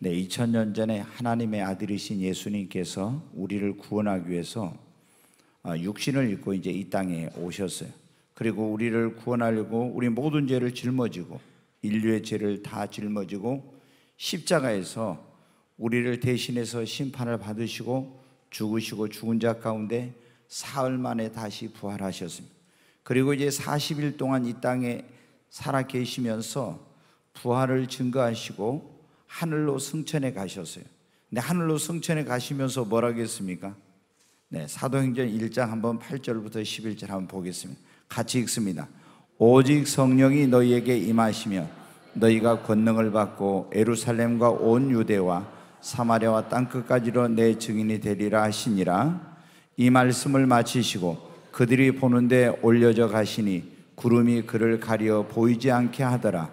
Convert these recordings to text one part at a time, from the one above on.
네, 2000년 전에 하나님의 아들이신 예수님께서 우리를 구원하기 위해서 아, 육신을 입고 이제 이 땅에 오셨어요. 그리고 우리를 구원하려고 우리 모든 죄를 짊어지고 인류의 죄를 다 짊어지고 십자가에서 우리를 대신해서 심판을 받으시고 죽으시고 죽은 자 가운데 사흘 만에 다시 부활하셨습니다. 그리고 이제 40일 동안 이 땅에 살아 계시면서 부활을 증거하시고 하늘로 승천에 가셨어요. 근데 하늘로 승천에 가시면서 뭐라겠습니까? 네, 사도행전 1장 한번 8절부터 11절 한번 보겠습니다. 같이 읽습니다. 오직 성령이 너희에게 임하시며 너희가 권능을 받고 에루살렘과 온 유대와 사마리아와 땅 끝까지로 내 증인이 되리라 하시니라 이 말씀을 마치시고 그들이 보는데 올려져 가시니 구름이 그를 가려 보이지 않게 하더라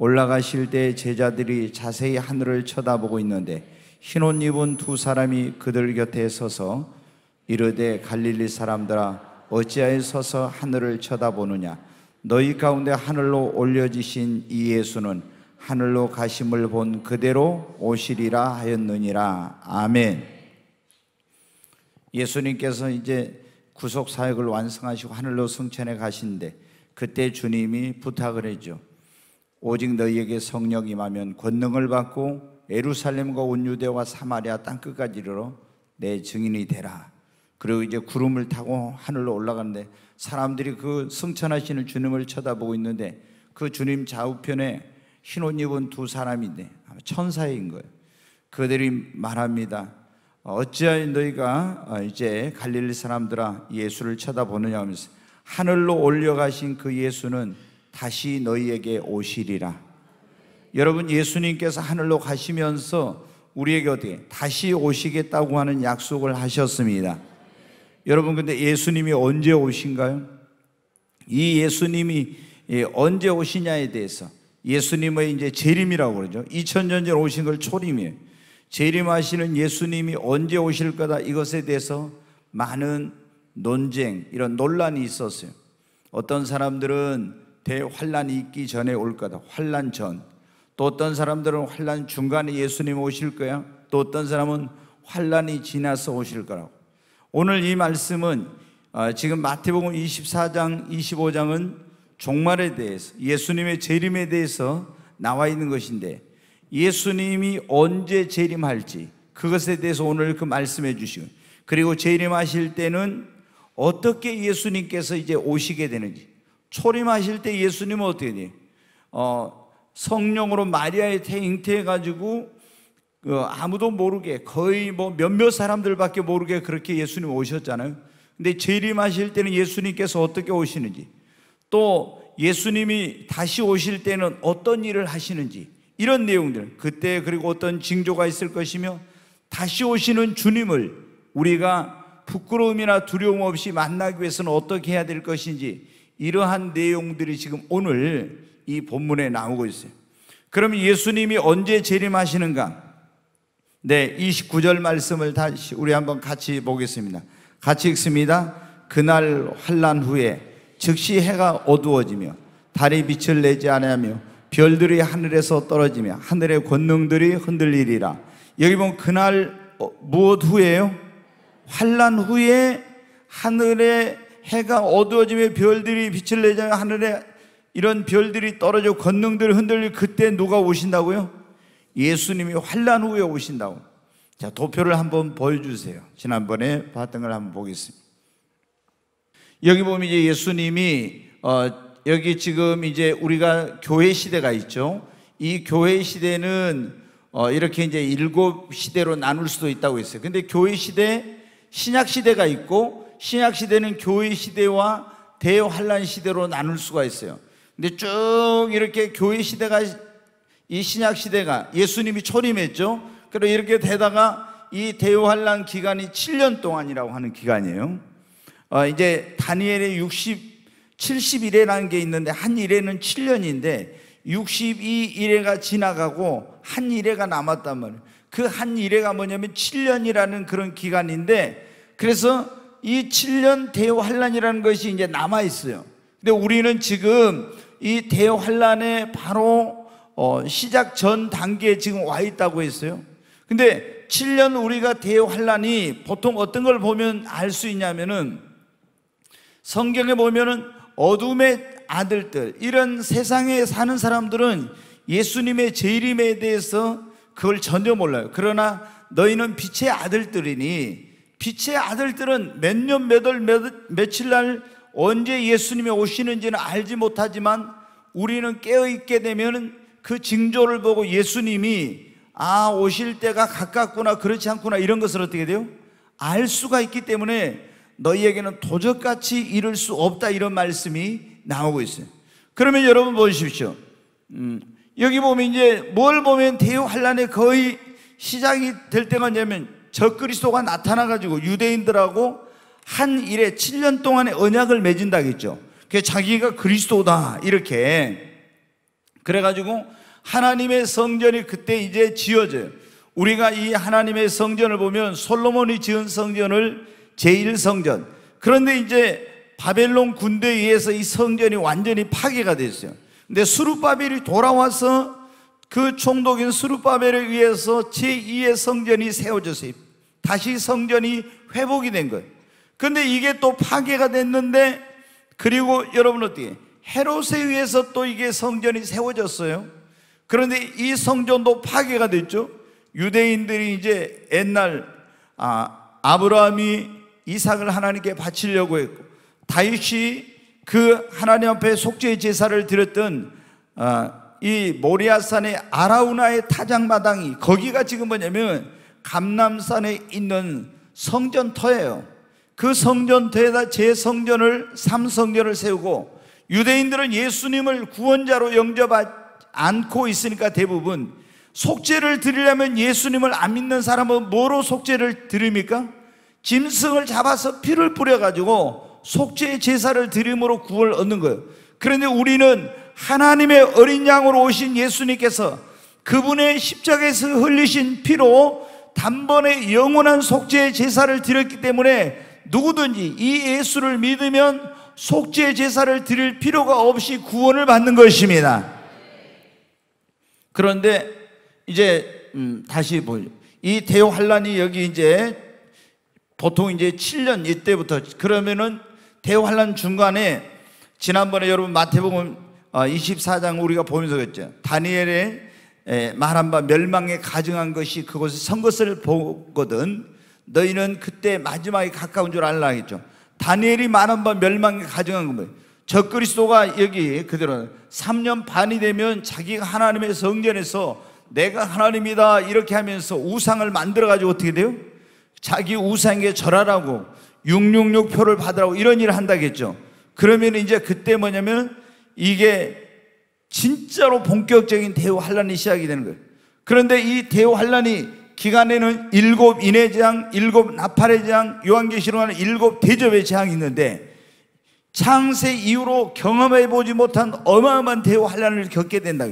올라가실 때 제자들이 자세히 하늘을 쳐다보고 있는데 흰 옷 입은 두 사람이 그들 곁에 서서 이르되 갈릴리 사람들아 어찌하여 서서 하늘을 쳐다보느냐 너희 가운데 하늘로 올려지신 이 예수는 하늘로 가심을 본 그대로 오시리라 하였느니라 아멘 예수님께서 이제 구속 사역을 완성하시고 하늘로 승천해 가신데 그때 주님이 부탁을 했죠 오직 너희에게 성령 임하면 권능을 받고 에루살렘과온 유대와 사마리아 땅끝까지 이르러 내 증인이 되라. 그리고 이제 구름을 타고 하늘로 올라가는데 사람들이 그 승천하시는 주님을 쳐다보고 있는데 그 주님 좌우편에 흰 옷 입은 두 사람인데 아마 천사인 거예요. 그들이 말합니다. 어찌하여 너희가 어, 이제 갈릴리 사람들아 예수를 쳐다보느냐 하면서 하늘로 올려가신 그 예수는 다시 너희에게 오시리라. 여러분 예수님께서 하늘로 가시면서 우리에게 어떻게 다시 오시겠다고 하는 약속을 하셨습니다. 여러분 근데 예수님이 언제 오신가요? 이 예수님이 예, 언제 오시냐에 대해서 예수님의 이제 재림이라고 그러죠. 2 0년 전 오신 걸 초림이에요. 재림하시는 예수님이 언제 오실 거다 이것에 대해서 많은 논쟁, 이런 논란이 있었어요. 어떤 사람들은 대환란이 있기 전에 올 거다. 환란 전. 또 어떤 사람들은 환란 중간에 예수님 오실 거야. 또 어떤 사람은 환란이 지나서 오실 거라고. 오늘 이 말씀은 어, 지금 마태복음 24장 25장은 종말에 대해서 예수님의 재림에 대해서 나와 있는 것인데 예수님이 언제 재림할지 그것에 대해서 오늘 그 말씀해 주시고 그리고 재림하실 때는 어떻게 예수님께서 이제 오시게 되는지 초림하실 때 예수님은 어떻게 돼? 어, 성령으로 마리아의 태 잉태해가지고 어, 그 아무도 모르게 거의 뭐 몇몇 사람들밖에 모르게 그렇게 예수님 오셨잖아요. 근데 재림하실 때는 예수님께서 어떻게 오시는지 또 예수님이 다시 오실 때는 어떤 일을 하시는지 이런 내용들 그때 그리고 어떤 징조가 있을 것이며 다시 오시는 주님을 우리가 부끄러움이나 두려움 없이 만나기 위해서는 어떻게 해야 될 것인지 이러한 내용들이 지금 오늘 이 본문에 나오고 있어요. 그럼 예수님이 언제 재림하시는가? 네, 29절 말씀을 다시 우리 한번 같이 보겠습니다. 같이 읽습니다. 그날 환란 후에 즉시 해가 어두워지며 달이 빛을 내지 않으며 별들이 하늘에서 떨어지며 하늘의 권능들이 흔들리리라. 여기 보면 그날 어, 무엇 후에요? 환란 후에 하늘의 해가 어두워지며 별들이 빛을 내자 하늘에 이런 별들이 떨어져 권능들이 흔들릴 그때 누가 오신다고요? 예수님이 환란 후에 오신다고. 자, 도표를 한번 보여주세요. 지난번에 봤던 걸 한번 보겠습니다. 여기 보면 이제 예수님이 어, 여기 지금 이제 우리가 교회 시대가 있죠. 이 교회 시대는 어, 이렇게 이제 일곱 시대로 나눌 수도 있다고 했어요. 근데 교회 시대, 신약 시대가 있고 신약 시대는 교회 시대와 대환란 시대로 나눌 수가 있어요. 근데 쭉 이렇게 교회 시대가 이 신약 시대가 예수님이 초림했죠. 그리고 이렇게 되다가 이 대환란 기간이 7년 동안이라고 하는 기간이에요. 어, 이제 다니엘의 60 70일이라는 게 있는데 한 일에는 7년인데 62일에가 지나가고 한 일에가 남았단 말이에요. 그한 일에가 뭐냐면 7년이라는 그런 기간인데 그래서 이 7년 대환란이라는 것이 이제 남아 있어요. 근데 우리는 지금 이 대환란의 바로 어 시작 전 단계에 지금 와 있다고 했어요. 근데 7년 우리가 대환란이 보통 어떤 걸 보면 알 수 있냐면은 성경에 보면은 어둠의 아들들 이런 세상에 사는 사람들은 예수님의 재림에 대해서 그걸 전혀 몰라요. 그러나 너희는 빛의 아들들이니 빛의 아들들은 몇 년, 몇 월, 몇, 며칠 날 언제 예수님이 오시는지는 알지 못하지만 우리는 깨어있게 되면 그 징조를 보고 예수님이 아, 오실 때가 가깝구나, 그렇지 않구나, 이런 것을 어떻게 돼요? 알 수가 있기 때문에 너희에게는 도적같이 이룰 수 없다, 이런 말씀이 나오고 있어요. 그러면 여러분 보십시오. 음, 여기 보면 이제 뭘 보면 대유환란의 거의 시작이 될 때가 언제면 적그리스도가 나타나가지고 유대인들하고 한 일에 7년 동안의 언약을 맺은다겠죠. 그 자기가 그리스도다 이렇게 그래가지고 하나님의 성전이 그때 이제 지어져요. 우리가 이 하나님의 성전을 보면 솔로몬이 지은 성전을 제1성전 그런데 이제 바벨론 군대에 의해서 이 성전이 완전히 파괴가 됐어요. 근데 수르바벨이 돌아와서 그 총독인 수르바벨을 위해서 제2의 성전이 세워졌어요 다시 성전이 회복이 된 거예요. 근데 이게 또 파괴가 됐는데 그리고 여러분 어떻게 헤롯에 의해서 또 이게 성전이 세워졌어요. 그런데 이 성전도 파괴가 됐죠. 유대인들이 이제 옛날 아, 아브라함이 이삭을 하나님께 바치려고 했고 다윗이 그 하나님 앞에 속죄 제사를 드렸던 아, 이 모리아산의 아라우나의 타작마당이 거기가 지금 뭐냐면 감남산에 있는 성전터예요. 그 성전터에다 제 성전을 삼성전을 세우고 유대인들은 예수님을 구원자로 영접하지 않고 있으니까 대부분 속죄를 드리려면 예수님을 안 믿는 사람은 뭐로 속죄를 드립니까? 짐승을 잡아서 피를 뿌려가지고 속죄의 제사를 드림으로 구원을 얻는 거예요. 그런데 우리는 하나님의 어린 양으로 오신 예수님께서 그분의 십자가에서 흘리신 피로 단번에 영원한 속죄의 제사를 드렸기 때문에 누구든지 이 예수를 믿으면 속죄의 제사를 드릴 필요가 없이 구원을 받는 것입니다. 그런데 이제 음 다시 보죠. 이 대호 환란이 여기 이제 보통 이제 7년 이때부터 그러면은 대호 환란 중간에 지난번에 여러분 마태복음 24장 어, 우리가 보면서 그랬죠. 다니엘의 말한 바 멸망에 가증한 것이 그곳에 선 것을 보거든 너희는 그때 마지막에 가까운 줄 알라 하겠죠. 다니엘이 말한 바 멸망에 가증한 건 뭐예요? 적그리스도가 여기 그대로 3년 반이 되면 자기가 하나님의 성전에서 내가 하나님이다 이렇게 하면서 우상을 만들어 가지고 어떻게 돼요? 자기 우상에게 절하라고 666표를 받으라고 이런 일을 한다겠죠. 그러면 이제 그때 뭐냐면 이게 진짜로 본격적인 대우 환란이 시작이 되는 거예요. 그런데 이 대우 환란이 기간에는 일곱 인해 재앙, 일곱 나팔의 재앙, 요한계시록 안에 일곱 대접의 재앙이 있는데 창세 이후로 경험해 보지 못한 어마어마한 대우 환란을 겪게 된다.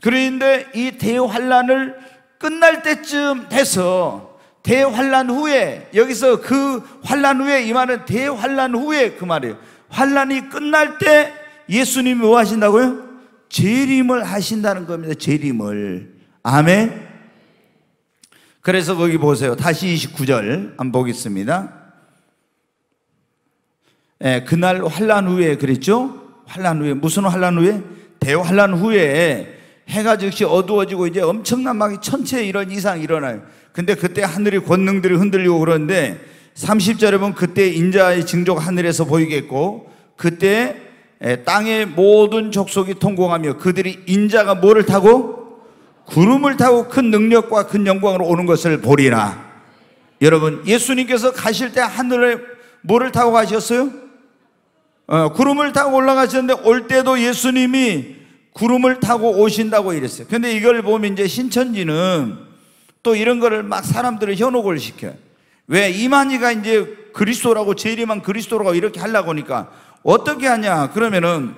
그런데 이 대우 환란을 끝날 때쯤 돼서 대환란 후에 여기서 그 환란 후에 이 말은 대환란 후에 그 말이에요. 환란이 끝날 때 예수님이 뭐 하신다고요? 재림을 하신다는 겁니다. 재림을. 아멘. 그래서 거기 보세요. 다시 29절 한 보겠습니다. 예, 그날 환란 후에 그랬죠? 환란 후에 무슨 환란 후에? 대환란 후에 해가 즉시 어두워지고 이제 엄청난 막 천체 이런 이상 일어나요. 근데 그때 하늘이 권능들이 흔들리고 그런데 30절에 보면 그때 인자의 징조가 하늘에서 보이겠고 그때 예, 땅의 모든 족속이 통공하며 그들이 인자가 뭐를 타고 구름을 타고 큰 능력과 큰 영광으로 오는 것을 보리라. 여러분 예수님께서 가실 때 하늘에 뭐를 타고 가셨어요? 어, 구름을 타고 올라가셨는데 올 때도 예수님이 구름을 타고 오신다고 이랬어요. 근데 이걸 보면 이제 신천지는 또 이런 거를 막 사람들을 현혹을 시켜요. 왜 이만희가 이제 그리스도라고 재림한 그리스도라고 이렇게 하려고 하니까 어떻게 하냐? 그러면은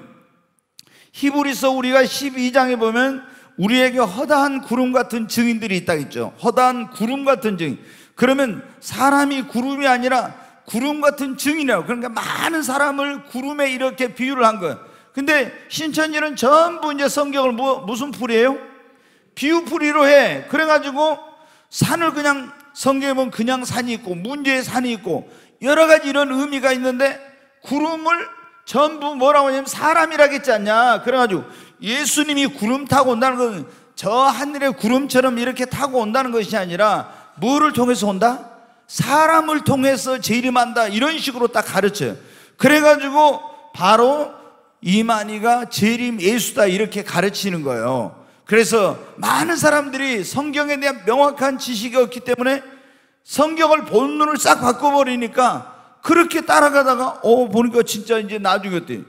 히브리서 우리가 12장에 보면 우리에게 허다한 구름 같은 증인들이 있다 했죠. 허다한 구름 같은 증인. 그러면 사람이 구름이 아니라 구름 같은 증인이라고. 그러니까 많은 사람을 구름에 이렇게 비유를 한 거예요. 근데 신천지는 전부 이제 성경을 뭐, 무슨 풀이에요? 비유풀이로 해. 그래가지고 산을 그냥 성경에 보면 그냥 산이 있고 문제의 산이 있고 여러 가지 이런 의미가 있는데 구름을 전부 뭐라고 하냐면 사람이라겠지 않냐. 그래가지고 예수님이 구름 타고 온다는 건저 하늘의 구름처럼 이렇게 타고 온다는 것이 아니라 뭐를 통해서 온다? 사람을 통해서 재림한다. 이런 식으로 딱 가르쳐요. 그래가지고 바로 이만희가 재림 예수다. 이렇게 가르치는 거예요. 그래서 많은 사람들이 성경에 대한 명확한 지식이 없기 때문에 성경을 본 눈을 싹 바꿔버리니까 그렇게 따라가다가 어 보니까 진짜 이제 나중에 때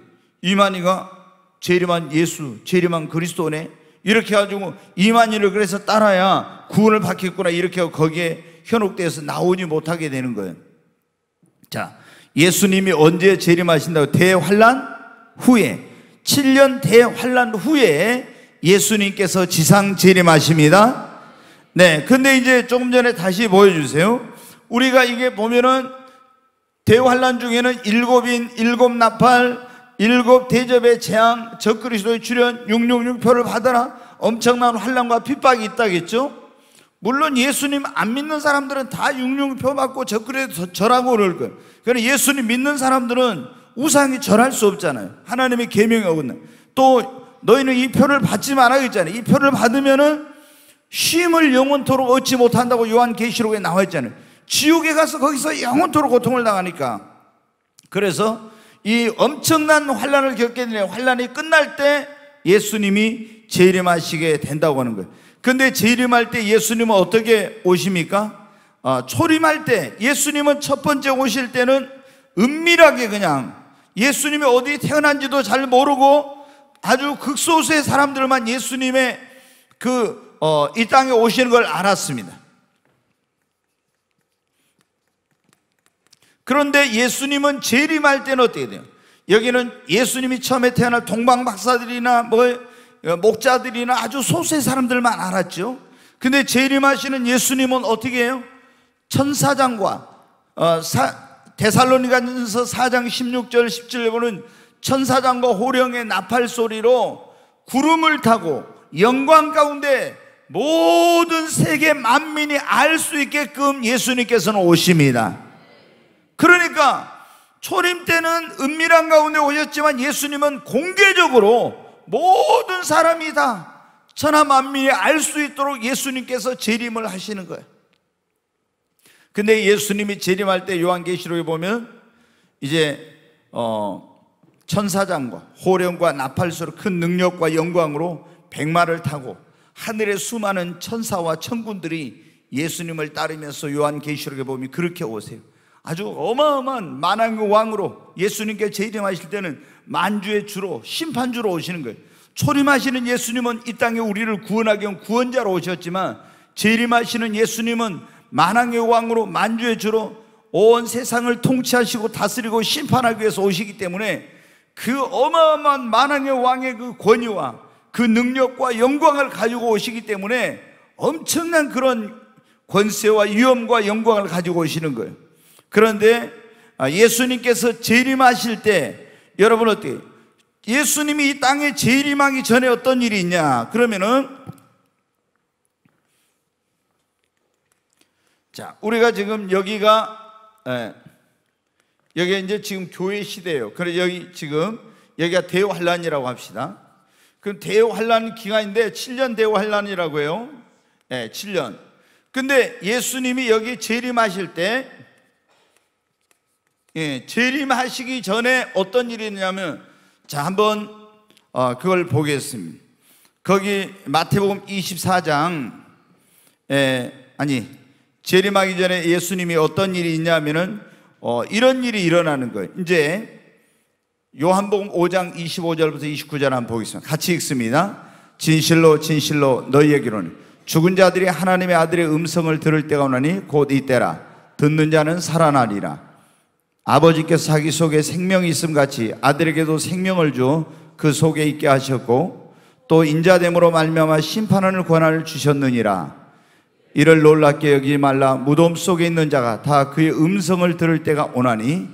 이만희가 재림한 예수, 재림한 그리스도네 이렇게 가지고 이만희를 그래서 따라야 구원을 받겠구나 이렇게 하고 거기에 현혹돼서 나오지 못하게 되는 거예요. 자, 예수님이 언제 재림하신다고 대환란 후에 7년 대환란 후에 예수님께서 지상 재림하십니다. 네. 근데 이제 조금 전에 다시 보여 주세요. 우리가 이게 보면은 대환란 중에는 일곱인, 일곱 나팔, 일곱 대접의 재앙, 적그리스도의 출현, 666표를 받아라. 엄청난 환란과 핍박이 있다겠죠? 물론 예수님 안 믿는 사람들은 다 666표 받고 적그리스도 절하고 그럴 거예요. 그러나 예수님 믿는 사람들은 우상이 절할 수 없잖아요. 하나님의 계명이 어긋나. 또 너희는 이 표를 받지 말아야 했잖아요. 이 표를 받으면은 쉼을 영원토록 얻지 못한다고 요한계시록에 나와 있잖아요. 지옥에 가서 거기서 영원토록 고통을 당하니까 그래서 이 엄청난 환란을 겪게 되네 환란이 끝날 때 예수님이 재림하시게 된다고 하는 거예요. 근데 재림할 때 예수님은 어떻게 오십니까? 아, 초림할 때 예수님은 첫 번째 오실 때는 은밀하게 그냥 예수님이 어디 태어난지도 잘 모르고 아주 극소수의 사람들만 예수님의 그, 어, 땅에 오시는 걸 알았습니다. 그런데 예수님은 재림할 때는 어떻게 돼요? 여기는 예수님이 처음에 태어날 동방 박사들이나 뭐 어, 목자들이나 아주 소수의 사람들만 알았죠. 근데 재림하시는 예수님은 어떻게 해요? 천사장과 어, 데살로니가전서 4장 16절 17절에 보는 천사장과 호령의 나팔 소리로 구름을 타고 영광 가운데 모든 세계 만민이 알 수 있게끔 예수님께서는 오십니다. 그러니까 초림 때는 은밀한 가운데 오셨지만 예수님은 공개적으로 모든 사람이 다 천하 만민이 알 수 있도록 예수님께서 재림을 하시는 거예요. 근데 예수님이 재림할 때 요한계시록에 보면 이제 어 천사장과 호령과 나팔수로 큰 능력과 영광으로 백마를 타고 하늘의 수많은 천사와 천군들이 예수님을 따르면서 요한계시록에 보면 그렇게 오세요. 아주 어마어마한 만왕의 왕으로 예수님께 재림하실 때는 만주의 주로 심판주로 오시는 거예요. 초림하시는 예수님은 이 땅에 우리를 구원하기 위한 구원자로 오셨지만 재림하시는 예수님은 만왕의 왕으로 만주의 주로 온 세상을 통치하시고 다스리고 심판하기 위해서 오시기 때문에 그 어마어마한 만왕의 왕의 그 권위와 그 능력과 영광을 가지고 오시기 때문에 엄청난 그런 권세와 위엄과 영광을 가지고 오시는 거예요. 그런데 아, 예수님께서 재림하실 때 여러분 어때? 예수님이 이 땅에 재림하기 전에 어떤 일이 있냐? 그러면은 자, 우리가 지금 여기가 예, 여기 이제 지금 교회 시대예요. 그래 여기 지금 여기가 대 환란이라고 합시다. 그럼 대 환란 기간인데 7년 대 환란이라고 해요. 예, 7년. 근데 예수님이 여기 재림하실 때 예, 재림하시기 전에 어떤 일이 있냐면 자 한번 어, 그걸 보겠습니다. 거기 마태복음 24장 예, 아니 재림하기 전에 예수님이 어떤 일이 있냐면은 어, 이런 일이 일어나는 거예요. 이제 요한복음 5장 25절부터 29절 한번 보겠습니다. 같이 읽습니다. 진실로 진실로 너희에게로는 죽은 자들이 하나님의 아들의 음성을 들을 때가 오나니 곧 이때라 듣는 자는 살아나리라 아버지께서 자기 속에 생명이 있음 같이 아들에게도 생명을 주 그 속에 있게 하셨고 또 인자됨으로 말미암아 심판하는 권한을 주셨느니라 이를 놀랍게 여기지 말라 무덤 속에 있는 자가 다 그의 음성을 들을 때가 오나니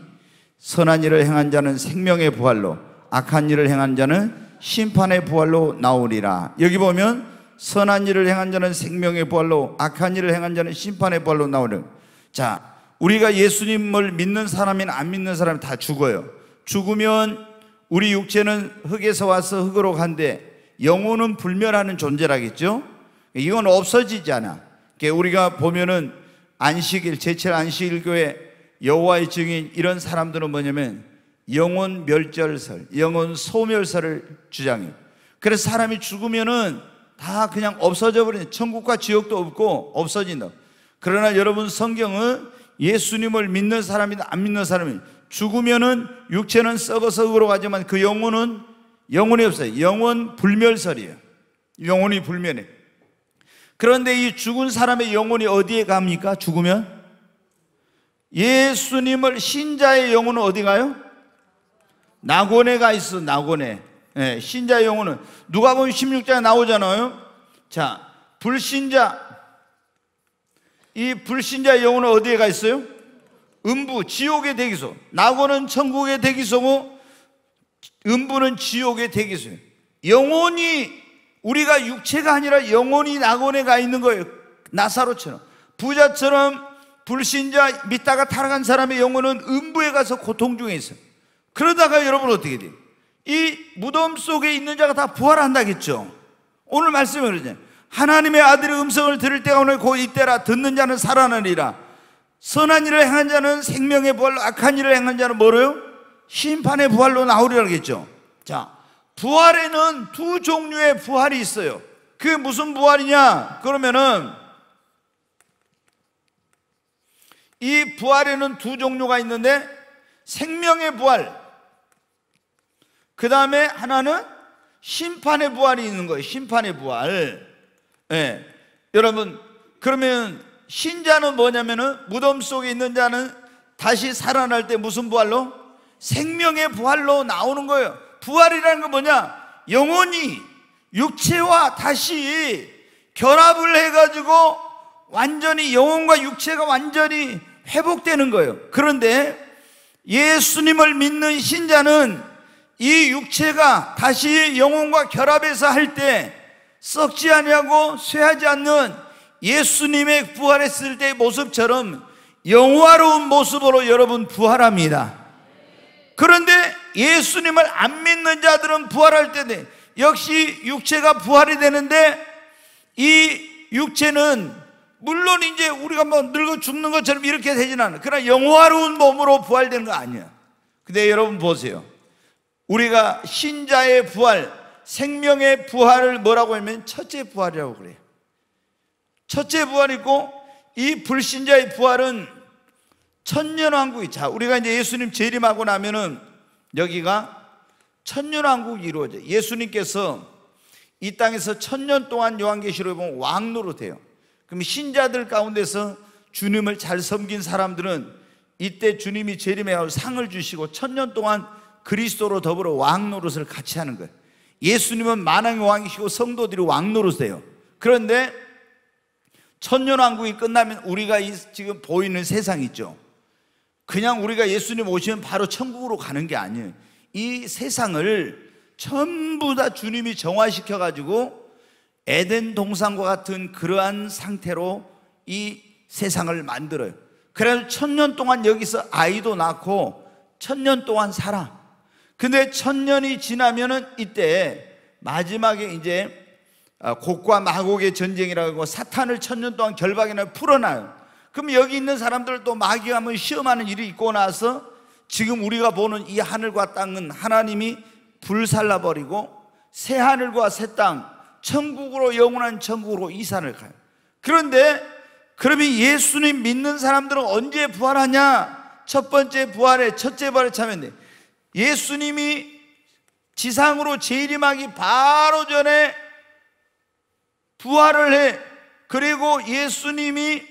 선한 일을 행한 자는 생명의 부활로 악한 일을 행한 자는 심판의 부활로 나오리라 여기 보면 선한 일을 행한 자는 생명의 부활로 악한 일을 행한 자는 심판의 부활로 나오는 자 우리가 예수님을 믿는 사람이나 안 믿는 사람이 다 죽어요. 죽으면 우리 육체는 흙에서 와서 흙으로 간데 영혼은 불멸하는 존재라겠죠? 이건 없어지지 않아. 우리가 보면은 안식일, 제철 안식일교회 여호와의 증인 이런 사람들은 뭐냐면 영혼 멸절설, 영혼 소멸설을 주장해 그래서 사람이 죽으면은 다 그냥 없어져 버리는 천국과 지옥도 없고 없어진다. 그러나 여러분 성경은 예수님을 믿는 사람이든 안 믿는 사람이 죽으면은 육체는 썩어서 흙으로 가지만 그 영혼은 영혼이 없어요. 영혼 불멸설이에요. 영혼이 불멸해. 그런데 이 죽은 사람의 영혼이 어디에 갑니까? 죽으면 예수님을 신자의 영혼은 어디 가요? 낙원에 가 있어. 낙원에. 네, 신자의 영혼은 누가 보면 16장에 나오잖아요. 자, 불신자 이불신자 영혼은 어디에 가 있어요? 음부, 지옥의 대기소. 낙원은 천국의 대기소고 음부는 지옥의 대기소예요. 영혼이 우리가 육체가 아니라 영혼이 낙원에 가 있는 거예요. 나사로처럼. 부자처럼 불신자 믿다가 타락한 사람의 영혼은 음부에 가서 고통 중에 있어요. 그러다가 여러분 어떻게 돼요? 이 무덤 속에 있는 자가 다 부활한다겠죠. 오늘 말씀이 그러잖아요. 하나님의 아들의 음성을 들을 때가 오늘 곧 이때라 듣는 자는 살아나니라 선한 일을 행한 자는 생명의 부활로 악한 일을 행한 자는 뭐래요 심판의 부활로 나오리라그랬죠자 부활에는 두 종류의 부활이 있어요 그게 무슨 부활이냐 그러면은 이 부활에는 두 종류가 있는데 생명의 부활 그 다음에 하나는 심판의 부활이 있는 거예요 심판의 부활 예. 여러분, 그러면 신자는 뭐냐면은 무덤 속에 있는 자는 다시 살아날 때 무슨 부활로? 생명의 부활로 나오는 거예요. 부활이라는 건 뭐냐? 영혼이 육체와 다시 결합을 해가지고 완전히 영혼과 육체가 완전히 회복되는 거예요. 그런데 예수님을 믿는 신자는 이 육체가 다시 영혼과 결합해서 할때 썩지 아니하고 쇠하지 않는 예수님의 부활했을 때의 모습처럼 영화로운 모습으로 여러분 부활합니다. 그런데 예수님을 안 믿는 자들은 부활할 때 역시 육체가 부활이 되는데 이 육체는 물론 이제 우리가 뭐 늙어 죽는 것처럼 이렇게 되진 않아. 그러나 영화로운 몸으로 부활되는 거 아니야. 근데 여러분 보세요. 우리가 신자의 부활, 생명의 부활을 뭐라고 하면 첫째 부활이라고 그래요. 첫째 부활이고 이 불신자의 부활은 천년왕국이 자 우리가 이제 예수님 재림하고 나면은 여기가 천년왕국이 이루어져. 예수님께서 이 땅에서 천년 동안 요한계시로 보면 왕노로 돼요. 그럼 신자들 가운데서 주님을 잘 섬긴 사람들은 이때 주님이 재림해 가 상을 주시고 천년 동안 그리스도로 더불어 왕 노릇을 같이 하는 거예요. 예수님은 만왕의 왕이시고 성도들이 왕노릇해요. 그런데 천년왕국이 끝나면 우리가 지금 보이는 세상 있죠. 그냥 우리가 예수님 오시면 바로 천국으로 가는 게 아니에요. 이 세상을 전부 다 주님이 정화시켜 가지고 에덴 동산과 같은 그러한 상태로 이 세상을 만들어요. 그래서 천년 동안 여기서 아이도 낳고 천년 동안 살아. 근데 천년이 지나면은 이때 마지막에 이제 아, 곡과 마곡의 전쟁이라고 사탄을 천년 동안 결박이나 풀어놔요. 그럼 여기 있는 사람들 또 마귀 하면 시험하는 일이 있고 나서 지금 우리가 보는 이 하늘과 땅은 하나님이 불살라버리고 새 하늘과 새 땅, 천국으로 영원한 천국으로 이산을 가요. 그런데 그러면 예수님 믿는 사람들은 언제 부활하냐? 첫 번째 부활에 첫째 부활에 참여돼. 예수님이 지상으로 재림하기 바로 전에 부활을 해 그리고 예수님이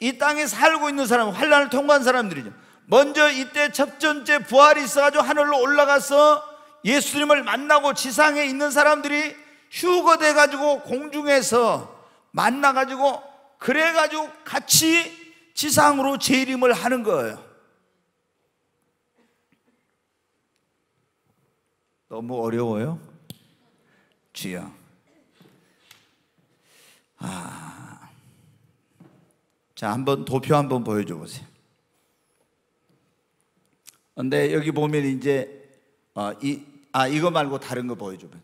이 땅에 살고 있는 사람 환란을 통과한 사람들이죠 먼저 이때 첫 번째 부활이 있어가지고 하늘로 올라가서 예수님을 만나고 지상에 있는 사람들이 휴거돼 가지고 공중에서 만나 가지고 그래 가지고 같이 지상으로 재림을 하는 거예요 너무 어려워요? 주여. 아. 자, 한번 도표 한번 보여줘 보세요. 근데 여기 보면 이제 어, 이, 아 이거 말고 다른 거 보여줘 봐요.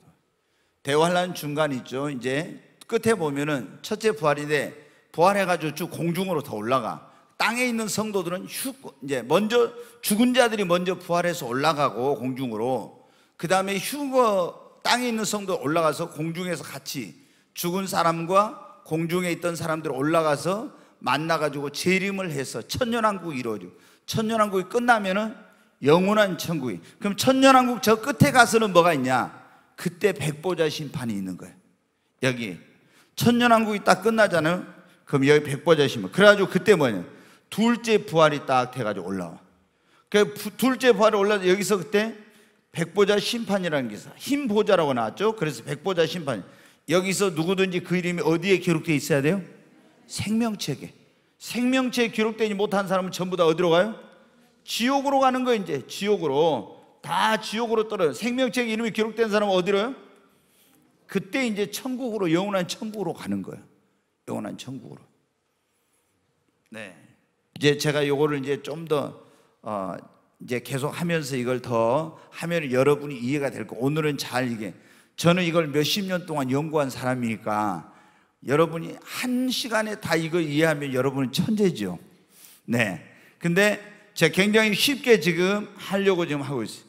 대화하 중간 있죠. 이제 끝에 보면은 첫째 부활인데 부활해가지고 쭉 공중으로 더 올라가. 땅에 있는 성도들은 휴, 이제 먼저 죽은 자들이 먼저 부활해서 올라가고 공중으로 그 다음에 휴거 땅에 있는 성도 올라가서 공중에서 같이 죽은 사람과 공중에 있던 사람들 올라가서 만나가지고 재림을 해서 천년왕국 이루어지고 천년왕국이 끝나면은 영원한 천국이 그럼 천년왕국 저 끝에 가서는 뭐가 있냐 그때 백보자 심판이 있는 거예요 여기 천년왕국이 딱 끝나잖아요 그럼 여기 백보자 심판 그래가지고 그때 뭐냐 둘째 부활이 딱 돼가지고 올라와 그 둘째 부활이 올라서 여기서 그때 백보자 심판이라는 게 있어요. 흰보자라고 나왔죠. 그래서 백보자 심판. 여기서 누구든지 그 이름이 어디에 기록되어 있어야 돼요? 생명책에. 생명책에 기록되지 못한 사람은 전부 다 어디로 가요? 지옥으로 가는 거예요, 이제. 지옥으로. 다 지옥으로 떨어요. 생명책 이름이 기록된 사람은 어디로요? 그때 이제 천국으로, 영원한 천국으로 가는 거예요. 영원한 천국으로. 네. 이제 제가 요거를 이제 좀 더, 어, 이제 계속 하면서 이걸 더 하면 여러분이 이해가 될 거. 오늘은 잘 이게 저는 이걸 몇십 년 동안 연구한 사람이니까 여러분이 한 시간에 다 이걸 이해하면 여러분은 천재죠. 네. 근데 제가 굉장히 쉽게 지금 하려고 지금 하고 있어요.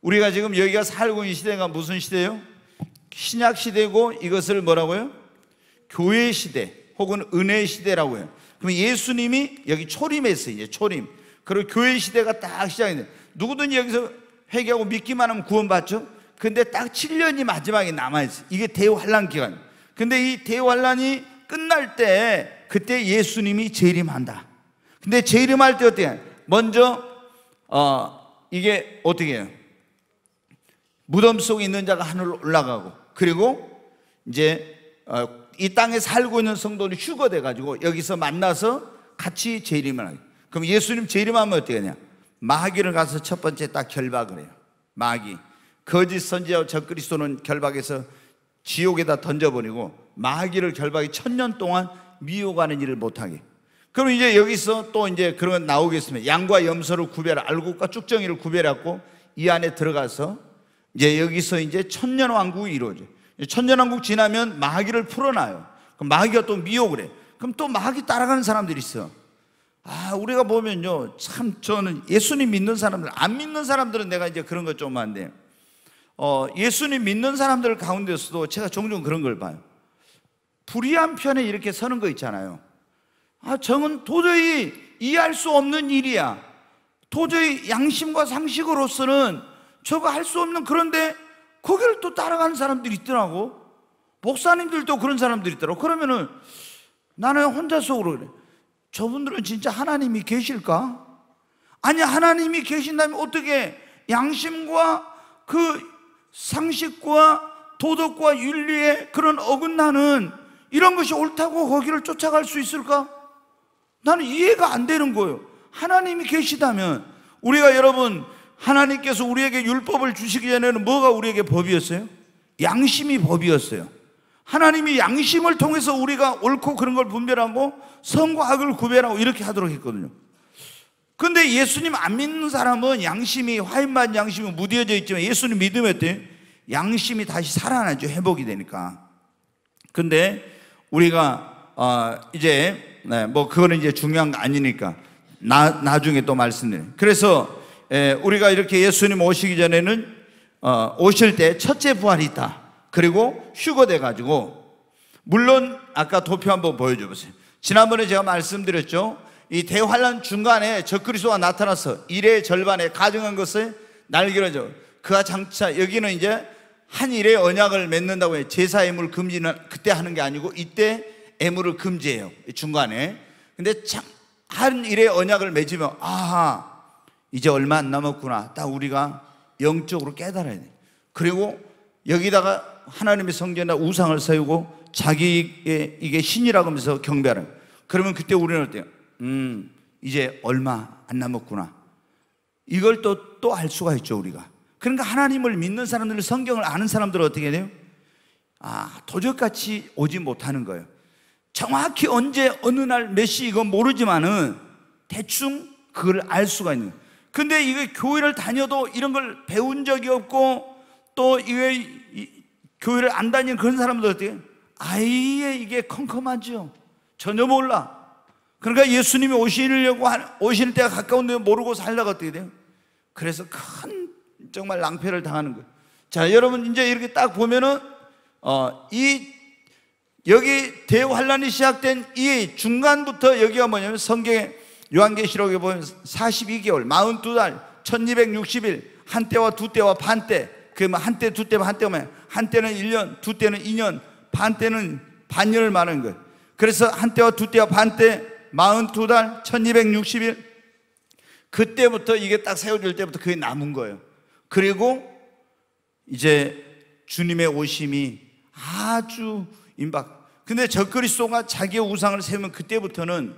우리가 지금 여기가 살고 있는 시대가 무슨 시대요? 예 신약 시대고 이것을 뭐라고요? 교회 시대 혹은 은혜 시대라고요. 해 그럼 예수님이 여기 초림했어요. 초림. 그리고 교회 시대가 딱 시작인데 누구든지 여기서 회개하고 믿기만 하면 구원받죠. 근데 딱 7년이 마지막에 남아있어. 이게 대환란 기간. 근데 이 대환란이 끝날 때 그때 예수님이 재림한다. 근데 재림할 때 어때요? 먼저 어 이게 어떻게 해요? 무덤 속에 있는 자가 하늘로 올라가고 그리고 이제 어, 이 땅에 살고 있는 성도는 휴거돼 가지고 여기서 만나서 같이 재림을 하게. 그럼 예수님 제 이름 하면 어떻게 하냐 마귀를 가서 첫 번째 딱 결박을 해요. 마귀. 거짓 선지자와 적그리스도는 결박에서 지옥에다 던져버리고 마귀를 결박이 천년 동안 미혹하는 일을 못하게. 그럼 이제 여기서 또 이제 그러면 나오겠습니다. 양과 염소를 구별, 알곡과 쭉정이를 구별하고 이 안에 들어가서 이제 여기서 이제 천년 왕국이 이루어져. 요 천년 왕국 지나면 마귀를 풀어놔요. 그럼 마귀가 또 미혹을 해. 그럼 또 마귀 따라가는 사람들이 있어. 요 아, 우리가 보면요. 참 저는 예수님 믿는 사람들, 안 믿는 사람들은 내가 이제 그런 것좀 한데, 어, 예수님 믿는 사람들 가운데서도 제가 종종 그런 걸 봐요. 불의한 편에 이렇게 서는 거 있잖아요. 아, 정은 도저히 이해할 수 없는 일이야. 도저히 양심과 상식으로서는 저거 할 수 없는 그런데 거기를 또 따라가는 사람들이 있더라고. 목사님들도 그런 사람들이 있더라고. 그러면은 나는 혼자 속으로 그래. 저분들은 진짜 하나님이 계실까? 아니, 하나님이 계신다면 어떻게 양심과 그 상식과 도덕과 윤리에 그런 어긋나는 이런 것이 옳다고 거기를 쫓아갈 수 있을까? 나는 이해가 안 되는 거예요. 하나님이 계시다면 우리가 여러분 하나님께서 우리에게 율법을 주시기 전에는 뭐가 우리에게 법이었어요? 양심이 법이었어요. 하나님이 양심을 통해서 우리가 옳고 그런 걸 분별하고 선과 악을 구별하고 이렇게 하도록 했거든요. 근데 예수님 안 믿는 사람은 양심이 화인만 양심이 무뎌져 있지만 예수님 믿으면 어때? 양심이 다시 살아나죠. 회복이 되니까. 근데 우리가 어 이제 네, 뭐 그거는 이제 중요한 거 아니니까 나 나중에 또 말씀드려. 그래서 에, 예, 우리가 이렇게 예수님 오시기 전에는 어, 오실 때 첫째 부활이 있다. 그리고 휴거 돼가지고 물론 아까 도표 한번 보여줘보세요. 지난번에 제가 말씀드렸죠. 이 대환란 중간에 적그리스도가 나타나서 일의 절반에 가정한 것을 날기로죠. 그와 장차 여기는 이제 한 일의 언약을 맺는다고 해요. 제사 예물 금지는 그때 하는 게 아니고 이때 예물을 금지해요. 중간에. 근데 참 한 일의 언약을 맺으면 아하 이제 얼마 안 남았구나. 딱 우리가 영적으로 깨달아야 돼. 그리고 여기다가 하나님의 성전에 우상을 세우고 자기의 이게 신이라고 하면서 경배하는 그러면 그때 우리는 어때요? 음 이제 얼마 안 남았구나 이걸 또또알 수가 있죠 우리가 그러니까 하나님을 믿는 사람들 성경을 아는 사람들은 어떻게 돼요? 아 도적같이 오지 못하는 거예요 정확히 언제 어느 날 몇 시 이건 모르지만은 대충 그걸 알 수가 있는 거예요 근데 이게 교회를 다녀도 이런 걸 배운 적이 없고 또 이게 교회를 안 다니는 그런 사람들 어떻게? 아예 이게 컴컴하죠. 전혀 몰라. 그러니까 예수님이 오시려고 오실 때가 가까운데 모르고 살다가 어떻게 돼요? 그래서 큰 정말 낭패를 당하는 거예요. 자, 여러분 이제 이렇게 딱 보면은 어, 이 여기 대환란이 시작된 이 중간부터 여기가 뭐냐면 성경에 요한계시록에 보면 42개월, 42달, 1260일, 한 때와 두 때와 반 때, 그러면 뭐 한 때, 두 때면 때면 한 때는 1년, 두 때는 2년, 반 때는 반년을 말하는 거예요. 그래서 한 때와 두 때와 반 때, 42달, 1260일. 그때부터 이게 딱 세워질 때부터 그게 남은 거예요. 그리고 이제 주님의 오심이 아주 임박. 근데 적그리스도가 자기의 우상을 세우면 그때부터는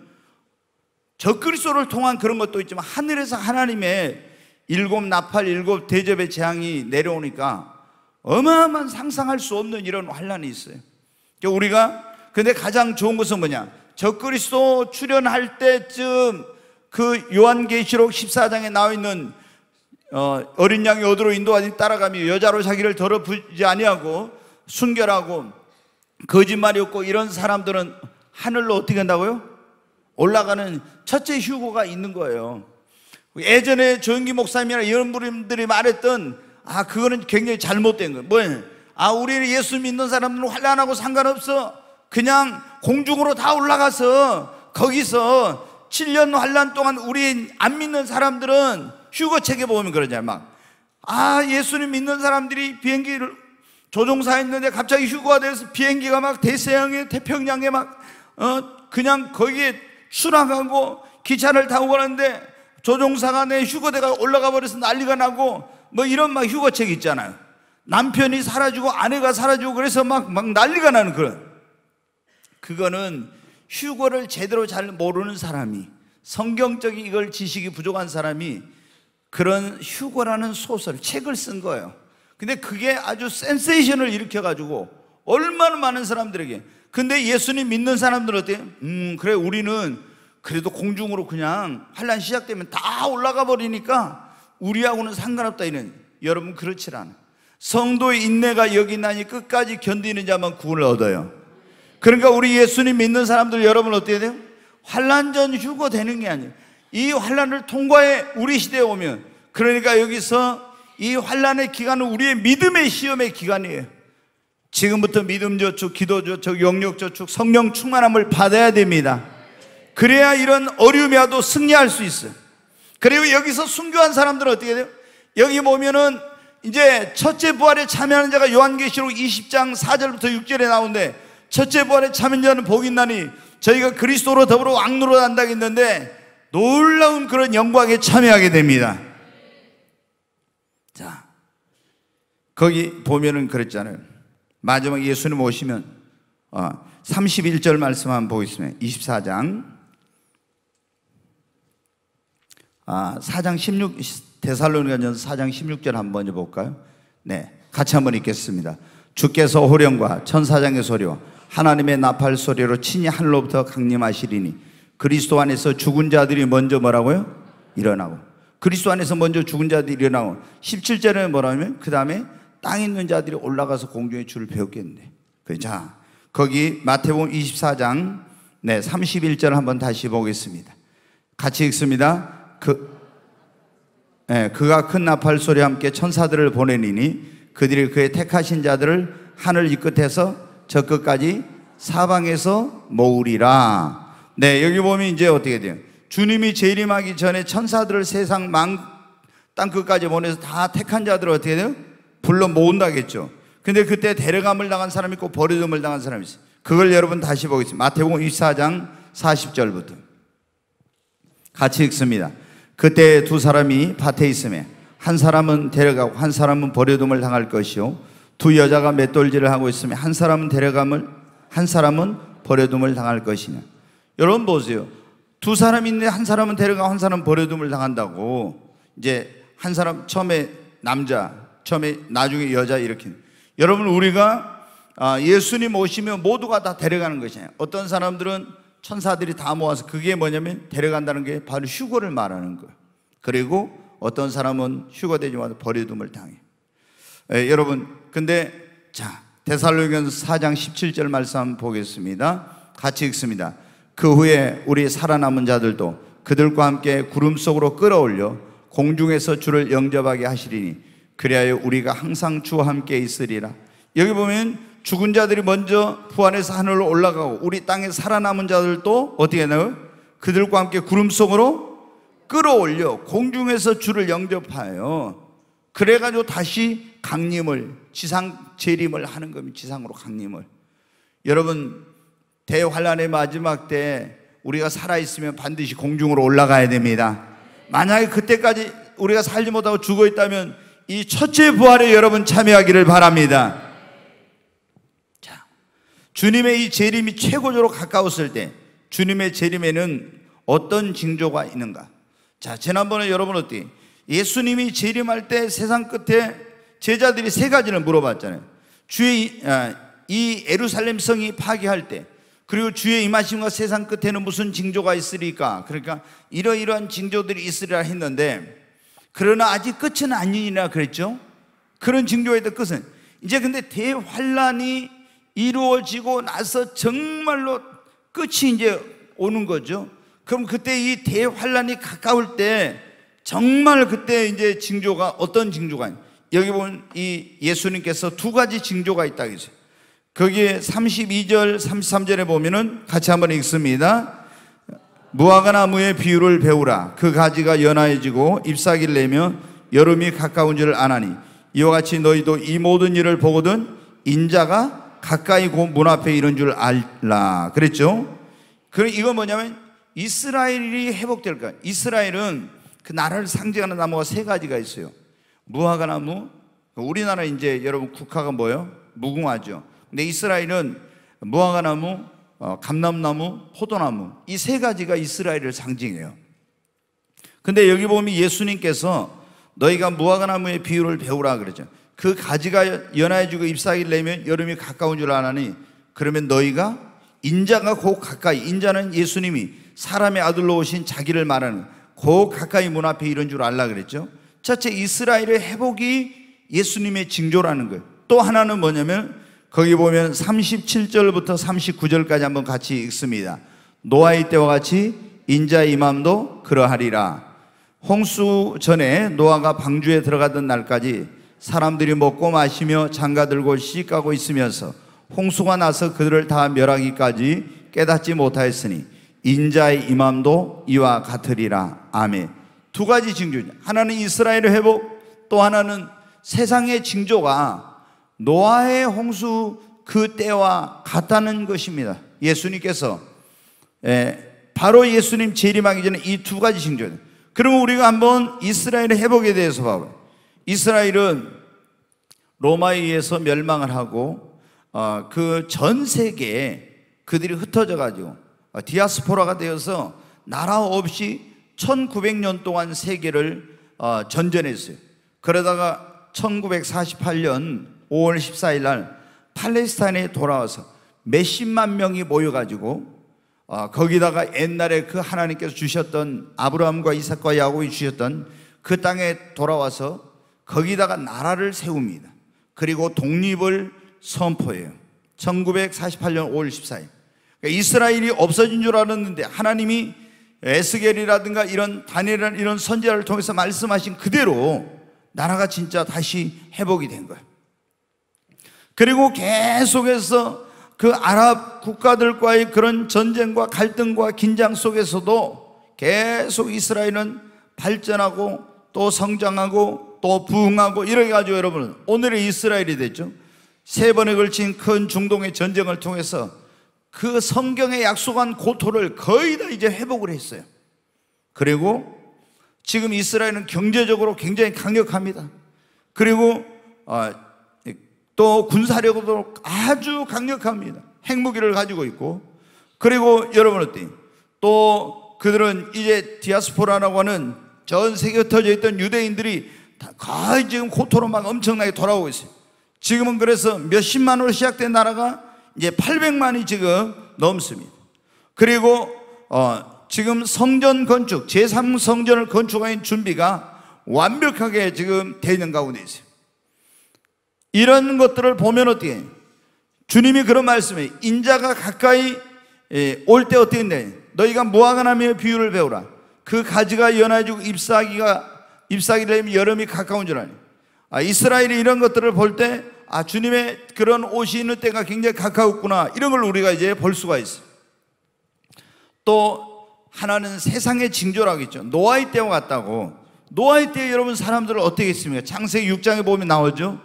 적그리스도를 통한 그런 것도 있지만 하늘에서 하나님의 일곱 나팔 일곱 대접의 재앙이 내려오니까 어마어마한 상상할 수 없는 이런 환란이 있어요. 그러니까 우리가 근데 가장 좋은 것은 뭐냐? 적그리스도 출현할 때쯤 그 요한계시록 14장에 나와 있는 어, 린 양이 어디로 인도하니 따라가며 여자로 자기를 더럽히지 아니하고 순결하고 거짓말이 없고 이런 사람들은 하늘로 어떻게 한다고요? 올라가는 첫째 휴고가 있는 거예요. 예전에 조영기 목사님이나 이런 분들이 말했던 아, 그거는 굉장히 잘못된 거예요. 뭐예요? 아, 우리 예수 믿는 사람들은 환란하고 상관없어. 그냥 공중으로 다 올라가서 거기서 7년 환란 동안 우리 안 믿는 사람들은 휴거 책에 보면 그러냐 막. 아, 예수님 믿는 사람들이 비행기를 조종사에 는데 갑자기 휴거가 돼서 비행기가 막 대서양에 태평양에 막 어, 그냥 거기에 추락하고 기차를 타고 가는데 조종사가 내 휴거대가 올라가 버려서 난리가 나고 뭐 이런 막휴거책 있잖아요. 남편이 사라지고 아내가 사라지고 그래서 막, 막 난리가 나는 그런. 그거는 휴거를 제대로 잘 모르는 사람이 성경적인 이걸 지식이 부족한 사람이 그런 휴거라는 소설, 책을 쓴 거예요. 근데 그게 아주 센세이션을 일으켜가지고 얼마나 많은 사람들에게. 근데 예수님 믿는 사람들은 어때요? 음, 그래, 우리는 그래도 공중으로 그냥 환란 시작되면 다 올라가 버리니까 우리하고는 상관없다 이는 여러분 그렇지 않아 성도의 인내가 여기 나니 끝까지 견디는 자만 구원을 얻어요. 그러니까 우리 예수님 믿는 사람들 여러분 어떻게 돼요? 환란 전 휴거 되는 게 아니에요. 이 환란을 통과해 우리 시대에 오면 그러니까 여기서 이 환란의 기간은 우리의 믿음의 시험의 기간이에요. 지금부터 믿음 저축, 기도 저축, 영역 저축, 성령 충만함을 받아야 됩니다. 그래야 이런 어려움이라도 승리할 수 있어요. 그리고 여기서 순교한 사람들은 어떻게 돼요? 여기 보면은 이제 첫째 부활에 참여하는 자가 요한계시록 20장 4절부터 6절에 나오는데 첫째 부활에 참여하는 자는 복이 있나니 저희가 그리스도로 더불어 왕노로 한다 했는데 놀라운 그런 영광에 참여하게 됩니다. 자, 거기 보면은 그랬잖아요. 마지막 예수님 오시면 31절 어, 말씀 한번 보겠습니다. 24장 아, 4장 16 데살로니가전 4장 16절 한번 해 볼까요? 네. 같이 한번 읽겠습니다. 주께서 호령과 천사장의 소리와 하나님의 나팔 소리로 친히 하늘로부터 강림하시리니 그리스도 안에서 죽은 자들이 먼저 뭐라고요? 일어나고 그리스도 안에서 먼저 죽은 자들이 일어나고 17절에 뭐라면 그 다음에 땅에 있는 자들이 올라가서 공중의 주를 배웠겠네 그자 거기 마태복음 24장 네 31절 한번 다시 보겠습니다 같이 읽습니다 그, 예, 그가 큰 나팔 소리와 함께 천사들을 보내니니 그들이 그의 택하신 자들을 하늘 이 끝에서 저 끝까지 사방에서 모으리라. 네, 여기 보면 이제 어떻게 돼요? 주님이 재림하기 전에 천사들을 세상 망땅 끝까지 보내서 다 택한 자들을 어떻게 돼요? 불러 모은다겠죠. 근데 그때 데려감을 당한 사람이 있고 버려움을 당한 사람이 있어요. 그걸 여러분 다시 보겠습니다. 마태복음 24장 40절부터 같이 읽습니다. 그때 두 사람이 밭에 있음에 한 사람은 데려가고 한 사람은 버려둠을 당할 것이요 두 여자가 맷돌질을 하고 있음에 한 사람은 데려감을 한 사람은 버려둠을 당할 것이냐. 여러분 보세요. 두 사람 있는데 한 사람은 데려가고 한 사람은 버려둠을 당한다고. 이제 한 사람 처음에 남자, 처음에 나중에 여자 이렇게. 여러분 우리가 아, 예수님 오시면 모두가 다 데려가는 것이냐 어떤 사람들은 천사들이 다 모아서 그게 뭐냐면 데려간다는 게 바로 휴거를 말하는 거예요. 그리고 어떤 사람은 휴거되지마자 버려둠을 당해. 예, 여러분, 근데 자, 데살로니서 4장 17절 말씀 보겠습니다. 같이 읽습니다. 그 후에 우리 살아남은 자들도 그들과 함께 구름 속으로 끌어올려 공중에서 주를 영접하게 하시리니 그리하여 우리가 항상 주와 함께 있으리라. 여기 보면 죽은 자들이 먼저 부안에서 하늘로 올라가고 우리 땅에 살아남은 자들도 어떻게 나요? 그들과 함께 구름 속으로 끌어올려 공중에서 주를 영접하여 그래가지고 다시 강림을 지상 재림을 하는 겁니다. 지상으로 강림을 여러분 대환란의 마지막 때 우리가 살아 있으면 반드시 공중으로 올라가야 됩니다. 만약에 그때까지 우리가 살지 못하고 죽어 있다면 이 첫째 부활에 여러분 참여하기를 바랍니다. 주님의 이 재림이 최고조로 가까웠을 때 주님의 재림에는 어떤 징조가 있는가? 자, 지난번에 여러분 어때? 예수님이 재림할 때 세상 끝에 제자들이 세 가지를 물어봤잖아요. 주의 아, 이 에루살렘 성이 파괴할 때 그리고 주의 임하심과 세상 끝에는 무슨 징조가 있으리까? 그러니까 이러이러한 징조들이 있으리라 했는데 그러나 아직 끝은 아니니라 그랬죠. 그런 징조의 끝은 이제 근데 대환란이 이루어지고 나서 정말로 끝이 이제 오는 거죠. 그럼 그때 이 대환란이 가까울 때 정말 그때 이제 징조가 어떤 징조가 있냐? 여기 보면 이 예수님께서 두 가지 징조가 있다 그죠. 거기에 32절, 33절에 보면은 같이 한번 읽습니다. 무화과나무의 비유를 배우라. 그 가지가 연하여지고 잎사귀를 내며 여름이 가까운 줄을 아나니 이와 같이 너희도 이 모든 일을 보거든 인자가 가까이 문 앞에 이런 줄 알라. 그랬죠? 그 이건 뭐냐면 이스라엘이 회복될 거야. 이스라엘은 그 나라를 상징하는 나무가 세 가지가 있어요. 무화과 나무. 우리나라 이제 여러분 국화가 뭐예요? 무궁화죠. 근데 이스라엘은 무화과 나무, 어, 감람나무, 포도나무 이 세 가지가 이스라엘을 상징해요. 근데 여기 보면 예수님께서 너희가 무화과나무의 비유를 배우라 그러죠. 그 가지가 연하여지고 잎사귀를 내면 여름이 가까운 줄 아나니 그러면 너희가 인자가 곧 가까이 인자는 예수님이 사람의 아들로 오신 자기를 말하는 곧 가까이 문 앞에 이런 줄 알라 그랬죠. 자체 이스라엘의 회복이 예수님의 징조라는 거예요. 또 하나는 뭐냐면 거기 보면 37절부터 39절까지 한번 같이 읽습니다. 노아의 때와 같이 인자 임함도 그러하리라. 홍수 전에 노아가 방주에 들어가던 날까지 사람들이 먹고 마시며 장가 들고 시집가고 있으면서 홍수가 나서 그들을 다 멸하기까지 깨닫지 못하였으니 인자의 이맘도 이와 같으리라. 아멘. 두 가지 징조 하나는 이스라엘의 회복, 또 하나는 세상의 징조가 노아의 홍수 그 때와 같다는 것입니다. 예수님께서 예, 바로 예수님 재림하기 전에 이 두 가지 징조 그러면 우리가 한번 이스라엘의 회복에 대해서 봐봐요. 이스라엘은 로마에 의해서 멸망을 하고 어, 그전 세계에 그들이 흩어져 가지고 어, 디아스포라가 되어서 나라 없이 1900년 동안 세계를 어, 전전했어요. 그러다가 1948년 5월 14일 날 팔레스타인에 돌아와서 몇십만 명이 모여 가지고 어, 거기다가 옛날에 그 하나님께서 주셨던 아브라함과 이삭과 야곱이 주셨던 그 땅에 돌아와서 거기다가 나라를 세웁니다. 그리고 독립을 선포해요. 1948년 5월 14일. 그러니까 이스라엘이 없어진 줄 알았는데 하나님이 에스겔이라든가 이런 다니엘이라는 이런 선제를 통해서 말씀하신 그대로 나라가 진짜 다시 회복이 된 거예요. 그리고 계속해서 그 아랍 국가들과의 그런 전쟁과 갈등과 긴장 속에서도 계속 이스라엘은 발전하고 또 성장하고 또 부흥하고 이렇게 가지고 여러분 오늘의 이스라엘이 됐죠. 세 번에 걸친 큰 중동의 전쟁을 통해서 그 성경에 약속한 고토를 거의 다 이제 회복을 했어요. 그리고 지금 이스라엘은 경제적으로 굉장히 강력합니다. 그리고 아, 또 군사력으로 아주 강력합니다. 핵무기를 가지고 있고 그리고 여러분 어때? 또 그들은 이제 디아스포라라고 하는 전 세계 흩어져 있던 유대인들이 거의 지금 코토로 막 엄청나게 돌아오고 있어요. 지금은 그래서 몇십만으로 시작된 나라가 이제 800만이 지금 넘습니다. 그리고 어, 지금 성전 건축, 제3성전을 건축하는 준비가 완벽하게 지금 되는 가운데 있어요. 이런 것들을 보면 어떻게 주님이 그런 말씀에 인자가 가까이 예, 올때 어떻게 했냐 너희가 무화과나무의 뭐 비유를 배우라 그 가지가 연해지고 잎사귀가 잎사귀를 내면 여름이 가까운 줄 아니. 아, 이스라엘이 이런 것들을 볼 때, 아, 주님의 그런 옷이 있는 때가 굉장히 가까웠구나. 이런 걸 우리가 이제 볼 수가 있어 또, 하나는 세상의 징조라고 했죠. 노아의 때와 같다고. 노아의 때 여러분 사람들을 어떻게 했습니까? 창세 6장에 보면 나오죠.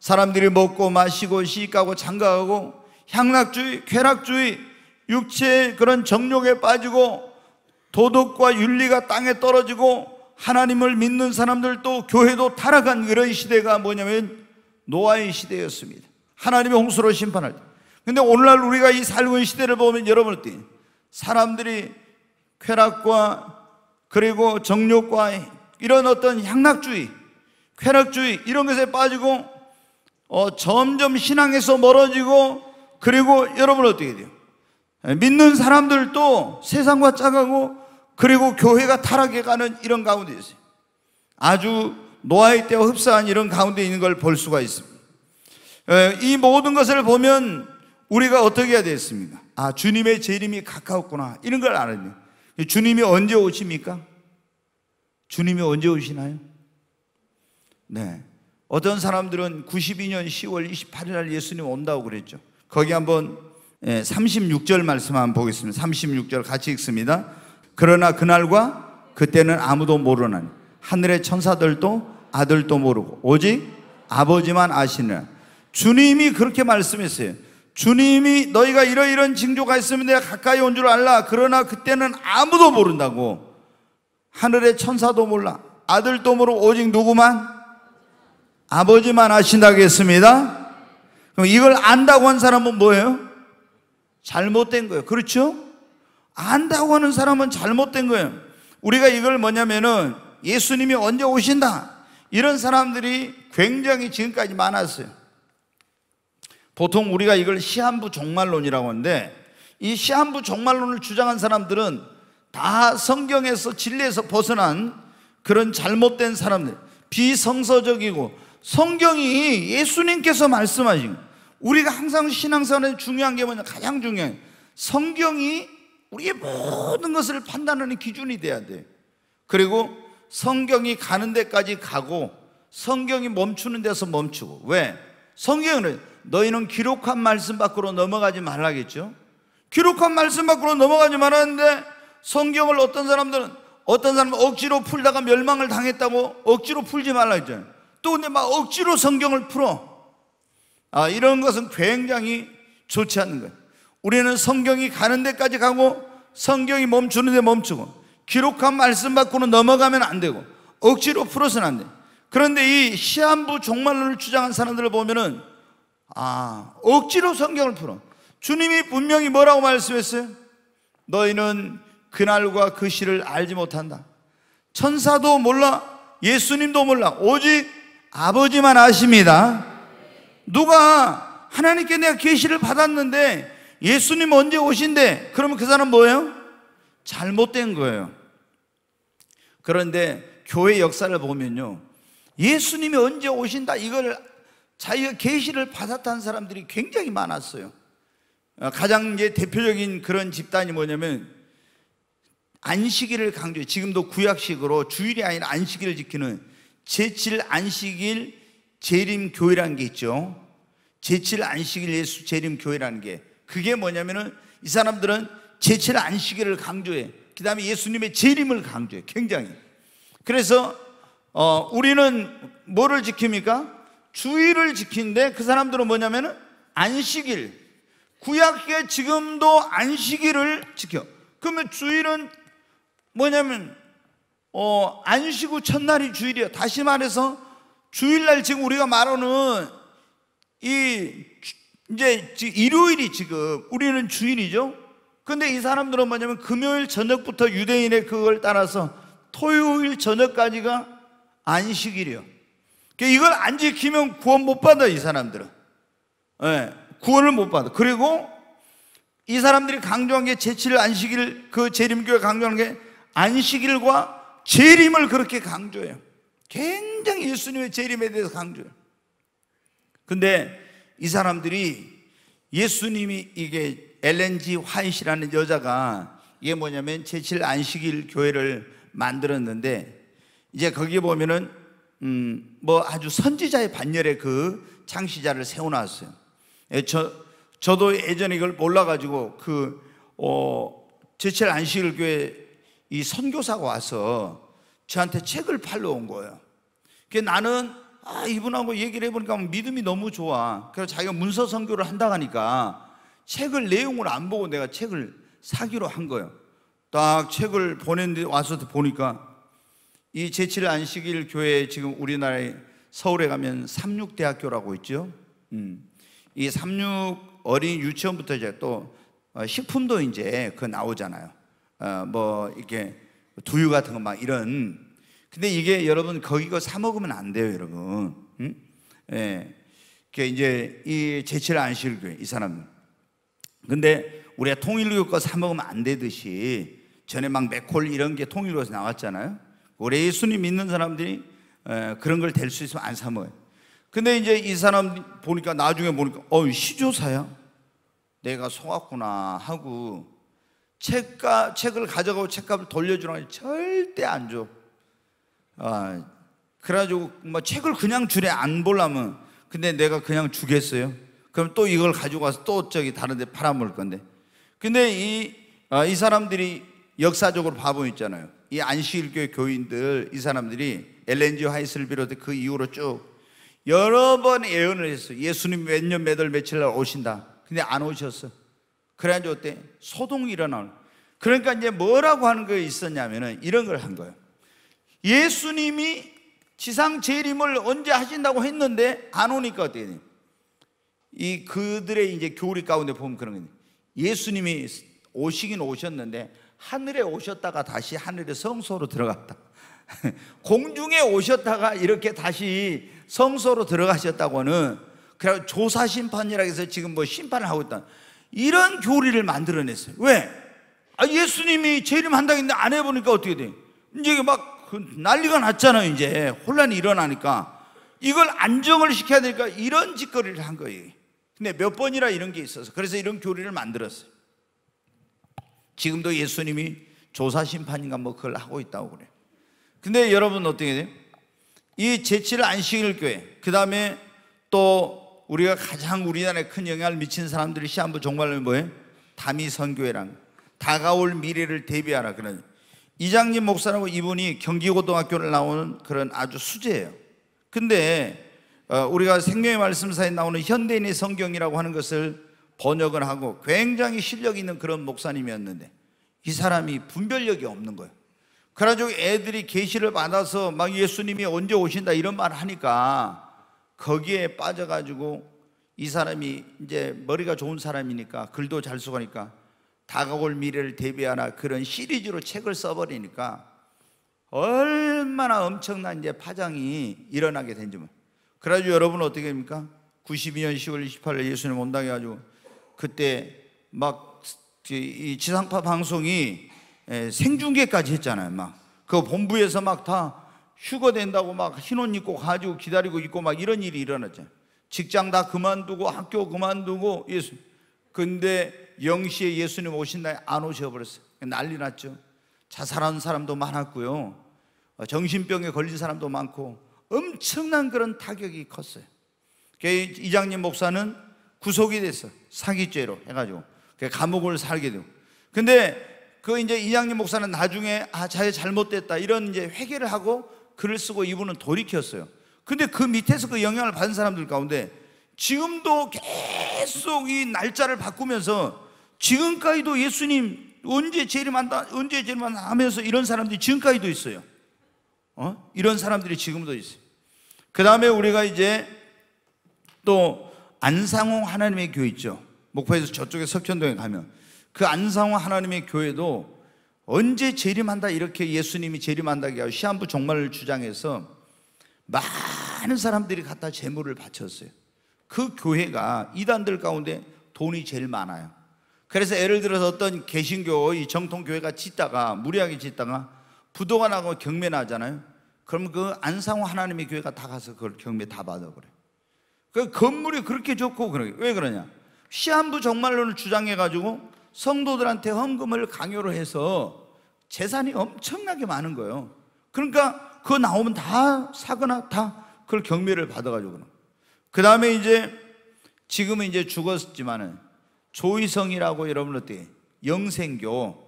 사람들이 먹고 마시고 시집가고 장가가고 향락주의, 쾌락주의, 육체의 그런 정욕에 빠지고 도덕과 윤리가 땅에 떨어지고 하나님을 믿는 사람들도 교회도 타락한 그런 시대가 뭐냐면 노아의 시대였습니다. 하나님의 홍수로 심판할 때. 근데 오늘날 우리가 이 살고 있는 시대를 보면 여러분 때 사람들이 쾌락과 그리고 정욕과 이런 어떤 향락주의, 쾌락주의 이런 것에 빠지고 어, 점점 신앙에서 멀어지고 그리고 여러분 어떻게 돼요? 믿는 사람들도 세상과 짝하고 그리고 교회가 타락해가는 이런 가운데 있어요. 아주 노아의 때와 흡사한 이런 가운데 있는 걸 볼 수가 있습니다. 예, 이 모든 것을 보면 우리가 어떻게 해야 되겠습니까? 아, 주님의 재림이 가까웠구나. 이런 걸 알아야 요 주님이 언제 오십니까? 주님이 언제 오시나요? 네. 어떤 사람들은 92년 10월 28일 날 예수님 온다고 그랬죠. 거기 한번 36절 예, 말씀 한번 보겠습니다. 36절 같이 읽습니다. 그러나 그날과 그때는 아무도 모르나니 하늘의 천사들도 아들도 모르고 오직 아버지만 아시느 주님이 그렇게 말씀했어요. 주님이 너희가 이러이런 징조가 있으면 내가 가까이 온 줄 알라. 그러나 그때는 아무도 모른다고. 하늘의 천사도 몰라. 아들도 모르고 오직 누구만? 아버지만 아신다고 했습니다. 그럼 이걸 안다고 한 사람은 뭐예요? 잘못된 거예요. 그렇죠? 안다고 하는 사람은 잘못된 거예요. 우리가 이걸 뭐냐면은 예수님이 언제 오신다. 이런 사람들이 굉장히 지금까지 많았어요. 보통 우리가 이걸 시한부 종말론이라고 하는데 이 시한부 종말론을 주장한 사람들은 다 성경에서 진리에서 벗어난 그런 잘못된 사람들, 비성서적이고 성경이 예수님께서 말씀하신 우리가 항상 신앙생활에 중요한 게 뭐냐? 가장 중요한 성경이 우리의 모든 것을 판단하는 기준이 돼야 돼. 그리고 성경이 가는 데까지 가고 성경이 멈추는 데서 멈추고 왜? 성경은 너희는 기록한 말씀 밖으로 넘어가지 말라겠죠. 기록한 말씀 밖으로 넘어가지 말았는데 성경을 어떤 사람들은 어떤 사람은 억지로 풀다가 멸망을 당했다고 억지로 풀지 말라 했잖아요. 또 근데 막 억지로 성경을 풀어. 아, 이런 것은 굉장히 좋지 않는 거예요. 우리는 성경이 가는 데까지 가고 성경이 멈추는 데 멈추고 기록한 말씀 받고는 넘어가면 안 되고 억지로 풀어서는 안 돼. 그런데 이 시한부 종말론을 주장한 사람들을 보면은 아, 억지로 성경을 풀어. 주님이 분명히 뭐라고 말씀했어요? 너희는 그날과 그 시를 알지 못한다. 천사도 몰라, 예수님도 몰라. 오직 아버지만 아십니다. 누가 하나님께 내가 계시를 받았는데 예수님 언제 오신데? 그러면 그 사람 뭐예요? 잘못된 거예요. 그런데 교회 역사를 보면요. 예수님이 언제 오신다 이걸 자기가 계시를 받았다는 사람들이 굉장히 많았어요. 아, 가장 이제 대표적인 그런 집단이 뭐냐면 안식일을 강조해. 지금도 구약식으로 주일이 아니 안식일을 지키는 제7 안식일 재림교회라는 게 있죠. 제7 안식일 예수 재림교회라는 게 그게 뭐냐면은 이 사람들은 제칠 안식일을 강조해. 그 다음에 예수님의 재림을 강조해. 굉장히. 그래서, 어, 우리는 뭐를 지킵니까? 주의를 지키는데 그 사람들은 뭐냐면은 안식일. 구약에 지금도 안식일을 지켜. 그러면 주일은 뭐냐면, 어, 안식 후 첫날이 주일이에요. 다시 말해서 주일날 지금 우리가 말하는 이 이제 일요일이 지금 우리는 주일이죠. 근데 이 사람들은 뭐냐면 금요일 저녁부터 유대인의 그걸 따라서 토요일 저녁까지가 안식일이요. 그러니까 이걸 안 지키면 구원 못 받아 이 사람들은. 네, 구원을 못 받아. 그리고 이 사람들이 강조한 게 제칠 안식일 그 재림교회 강조하는 게 안식일과 재림을 그렇게 강조해요. 굉장히 예수님의 재림에 대해서 강조해요. 근데 이 사람들이 예수님이 이게 엘렌지 화이시라는 여자가 이게 뭐냐면 제7 안식일 교회를 만들었는데 이제 거기에 보면은 음뭐 아주 선지자의 반열에 그 창시자를 세워놨어요. 예, 저 저도 예전에 이걸 몰라가지고 그 어, 제철 안식일 교회 이 선교사가 와서 저한테 책을 팔러 온 거예요. 그 나는 아, 이분하고 얘기를 해보니까 믿음이 너무 좋아. 그래서 자기가 문서 선교를 한다 하니까 책을 내용을 안 보고 내가 책을 사기로 한 거예요. 딱 책을 보낸는데 와서 보니까 이 제칠 안식일 교회 지금 우리나라에 서울에 가면 삼육대학교라고 있죠. 음. 이 삼육 어린 유치원부터 이제 또 어, 식품도 이제 그 나오잖아요. 어, 뭐 이렇게 두유 같은 거 막 이런 근데 이게 여러분 거기거 사 먹으면 안 돼요, 여러분. 응? 예. 그 이제 이 제칠 안식일교회 이 사람. 근데 우리가 통일교육 거사 먹으면 안 되듯이 전에 막 맥콜 이런 게 통일교에서 나왔잖아요. 우리 예수님 믿는 사람들이 예, 그런 걸 될 수 있으면 안 사 먹어요. 근데 이제 이 사람 보니까 나중에 보니까 어 시조사야. 내가 속았구나 하고 책가 책을 가져가고 책값을 돌려주라는 절대 안 줘. 아, 그래가지고 뭐 책을 그냥 줄에 안 보려면 근데 내가 그냥 주겠어요? 그럼 또 이걸 가지고 가서 또 저기 다른 데 팔아먹을 건데 근데 이, 아, 이 사람들이 역사적으로 바보 있잖아요 이 안식일교회 교인들 이 사람들이 엘렌지 화이스를 비롯해 그 이후로 쭉 여러 번 예언을 했어 요 예수님 몇년 몇월 며칠 날 오신다 근데 안 오셨어 그래가지고 어때? 소동이 일어나 그러니까 이제 뭐라고 하는 게 있었냐면은 이런 걸 한 거예요 예수님이 지상 재림을 언제 하신다고 했는데 안 오니까 어때요? 이 그들의 이제 교리 가운데 보면 그런 거예요. 예수님이 오시긴 오셨는데 하늘에 오셨다가 다시 하늘의 성소로 들어갔다. 공중에 오셨다가 이렇게 다시 성소로 들어가셨다고는 그래 조사 심판이라 해서 지금 뭐 심판을 하고 있다. 이런 교리를 만들어냈어요. 왜? 아, 예수님이 재림한다 했는데 안 해보니까 어떻게 돼? 이제 막그 난리가 났잖아요. 이제 혼란이 일어나니까 이걸 안정을 시켜야 되니까 이런 짓거리를 한 거예요. 근데 몇 번이나 이런 게 있어서 그래서 이런 교리를 만들었어요. 지금도 예수님이 조사 심판인가 뭐 그걸 하고 있다고 그래. 요 근데 여러분 어떻게 돼요? 이 제칠 안식일 교회 그 다음에 또 우리가 가장 우리나라에 큰 영향을 미친 사람들이 시한부 종말로뭐예요 담이 선교회랑 다가올 미래를 대비하라 그런 이장님 목사라고 이분이 경기고등학교를 나온 그런 아주 수제예요. 근데 어, 우리가 생명의 말씀사에 나오는 현대인의 성경이라고 하는 것을 번역을 하고 굉장히 실력 있는 그런 목사님이었는데 이 사람이 분별력이 없는 거예요. 그래가지고 애들이 계시를 받아서 막 예수님이 언제 오신다 이런 말 하니까 거기에 빠져가지고 이 사람이 이제 머리가 좋은 사람이니까 글도 잘 써가니까 다가올 미래를 대비하나 그런 시리즈로 책을 써버리니까 얼마나 엄청난 이제 파장이 일어나게 된지 뭐. 그래가지고 여러분 어떻게 됩니까? 92년 10월 28일 예수님 온당 해가지고 그때 막이 그 지상파 방송이 생중계까지 했잖아요. 막 그 본부에서 막 다 휴거된다고 막 신혼 입고 가지고 기다리고 있고 막 이런 일이 일어났잖아요. 직장 다 그만두고 학교 그만두고 예수. 근데 영시에 예수님 오신다 안 오셔버렸어요. 그러니까 난리 났죠. 자살한 사람도 많았고요. 어, 정신병에 걸린 사람도 많고 엄청난 그런 타격이 컸어요. 이장님 목사는 구속이 됐어. 사기죄로 해가지고. 감옥을 살게 되고. 근데 그 이제 이장님 목사는 나중에 아, 자기 잘못됐다. 이런 이제 회개를 하고 글을 쓰고 이분은 돌이켰어요. 근데 그 밑에서 그 영향을 받은 사람들 가운데 지금도 계속 이 날짜를 바꾸면서 지금까지도 예수님 언제 재림한다, 언제 재림한다 하면서 이런 사람들이 지금까지도 있어요. 어? 이런 사람들이 지금도 있어요. 그 다음에 우리가 이제 또 안상홍 하나님의 교회 있죠. 목포에서 저쪽에 석현동에 가면 그 안상홍 하나님의 교회도 언제 재림한다 이렇게 예수님이 재림한다고 하고 시한부 종말을 주장해서 많은 사람들이 갖다 재물을 바쳤어요. 그 교회가 이단들 가운데 돈이 제일 많아요. 그래서 예를 들어서 어떤 개신교, 이 정통교회가 짓다가, 무리하게 짓다가 부도가 나고 경매나잖아요. 그럼 그 안상호 하나님의 교회가 다 가서 그걸 경매 다 받아버려요. 그 건물이 그렇게 좋고 왜 그러냐? 시한부 정말론을 주장해가지고 성도들한테 헌금을 강요를 해서 재산이 엄청나게 많은 거예요. 그러니까 그거 나오면 다 사거나 다 그걸 경매를 받아가지고 그 다음에 이제 지금은 이제 죽었지만은 조이성이라고 여러분 어때? 영생교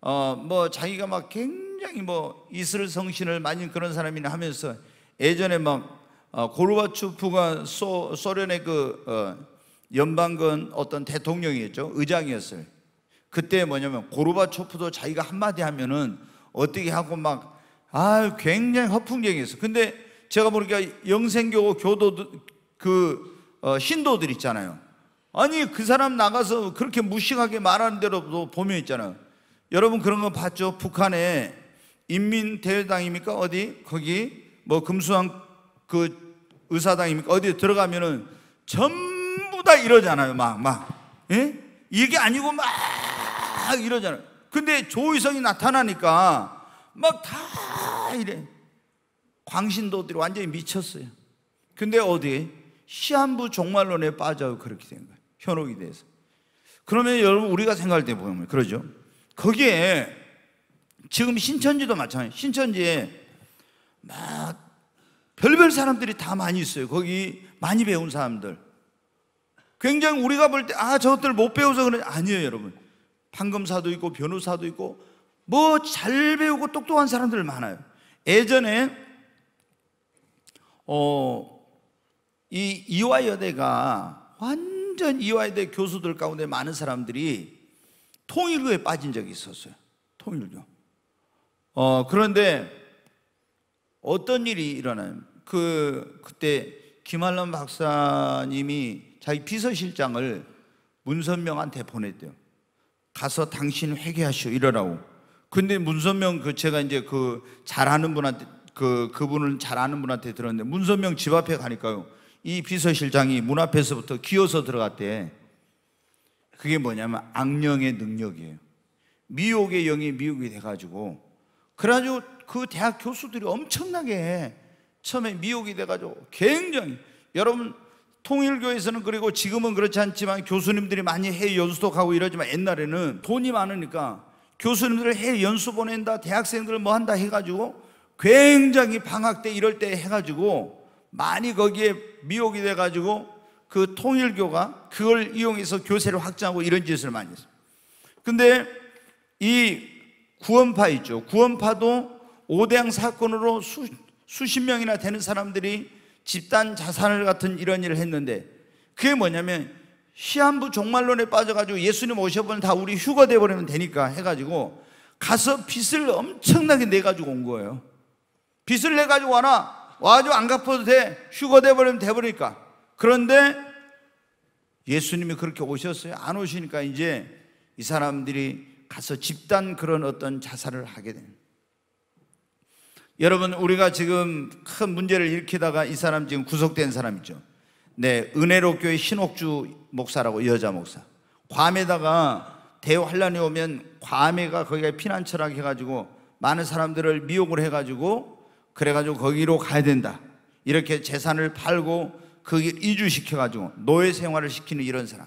어뭐 자기가 막 굉장히 뭐 이슬 성신을 많이 그런 사람이나 하면서 예전에 막 어, 고르바초프가 소, 소련의 그 어, 연방군 어떤 대통령이었죠 의장이었어요. 그때 뭐냐면 고르바초프도 자기가 한마디 하면은 어떻게 하고 막아 굉장히 허풍쟁이었어 근데 제가 보니까 영생교 교도 그 어, 신도들 있잖아요. 아니 그 사람 나가서 그렇게 무식하게 말하는 대로 도 보면 있잖아요. 여러분 그런 거 봤죠? 북한에 인민 대회당입니까? 어디 거기 뭐 금수왕 그 의사당입니까? 어디 들어가면은 전부 다 이러잖아요. 막 막. 예? 이게 아니고 막 이러잖아요. 근데 조의성이 나타나니까 막 다 이래. 광신도들이 완전히 미쳤어요. 근데 어디 시한부 종말론에 빠져 그렇게 된 거예요. 현혹이 돼서. 그러면 여러분 우리가 생각할 때 보면 그러죠. 거기에 지금 신천지도 마찬가지. 신천지에 막 별별 사람들이 다 많이 있어요. 거기 많이 배운 사람들. 굉장히 우리가 볼 때 아 저것들 못 배워서 그런 아니에요, 여러분. 판검사도 있고 변호사도 있고 뭐 잘 배우고 똑똑한 사람들 많아요. 예전에 어, 이 이화여대가 완 완전 이화여대 교수들 가운데 많은 사람들이 통일교에 빠진 적이 있었어요. 통일교. 어, 그런데 어떤 일이 일어나요? 그, 그때 김한란 박사님이 자기 비서실장을 문선명한테 보냈대요. 가서 당신 회개하시오. 이러라고. 근데 문선명 그 제가 이제 그 잘하는 분한테 그 그분을 잘아는 분한테 들었는데 문선명 집 앞에 가니까요. 이 비서실장이 문 앞에서부터 기어서 들어갔대. 그게 뭐냐면 악령의 능력이에요. 미혹의 영이 미혹이 돼가지고 그래가지고 그 대학 교수들이 엄청나게 처음에 미혹이 돼가지고 굉장히 여러분 통일교에서는 그리고 지금은 그렇지 않지만 교수님들이 많이 해외 연수도 가고 이러지만 옛날에는 돈이 많으니까 교수님들을 해외 연수 보낸다 대학생들을 뭐 한다 해가지고 굉장히 방학 때 이럴 때 해가지고 많이 거기에 미혹이 돼가지고 그 통일교가 그걸 이용해서 교세를 확장하고 이런 짓을 많이 했어요. 근데 이 구원파 있죠. 구원파도 오대양 사건으로 수, 수십 명이나 되는 사람들이 집단 자산을 같은 이런 일을 했는데 그게 뭐냐면 시한부 종말론에 빠져가지고 예수님 오셔보면 다 우리 휴가 돼버리면 되니까 해가지고 가서 빚을 엄청나게 내가지고 온 거예요. 빚을 내가지고 와라. 와가지고 안 갚아도 돼. 휴거 돼버리면 돼버리니까. 그런데 예수님이 그렇게 오셨어요. 안 오시니까 이제 이 사람들이 가서 집단 그런 어떤 자살을 하게 됩 여러분, 우리가 지금 큰 문제를 일으키다가 이 사람 지금 구속된 사람이죠. 네, 은혜로 교회 신옥주 목사라고 여자 목사. 괌에다가 대환란이 오면 괌에가 거기가 피난처라 해가지고 많은 사람들을 미혹을 해가지고 그래가지고 거기로 가야 된다. 이렇게 재산을 팔고 거기 이주시켜가지고 노예 생활을 시키는 이런 사람.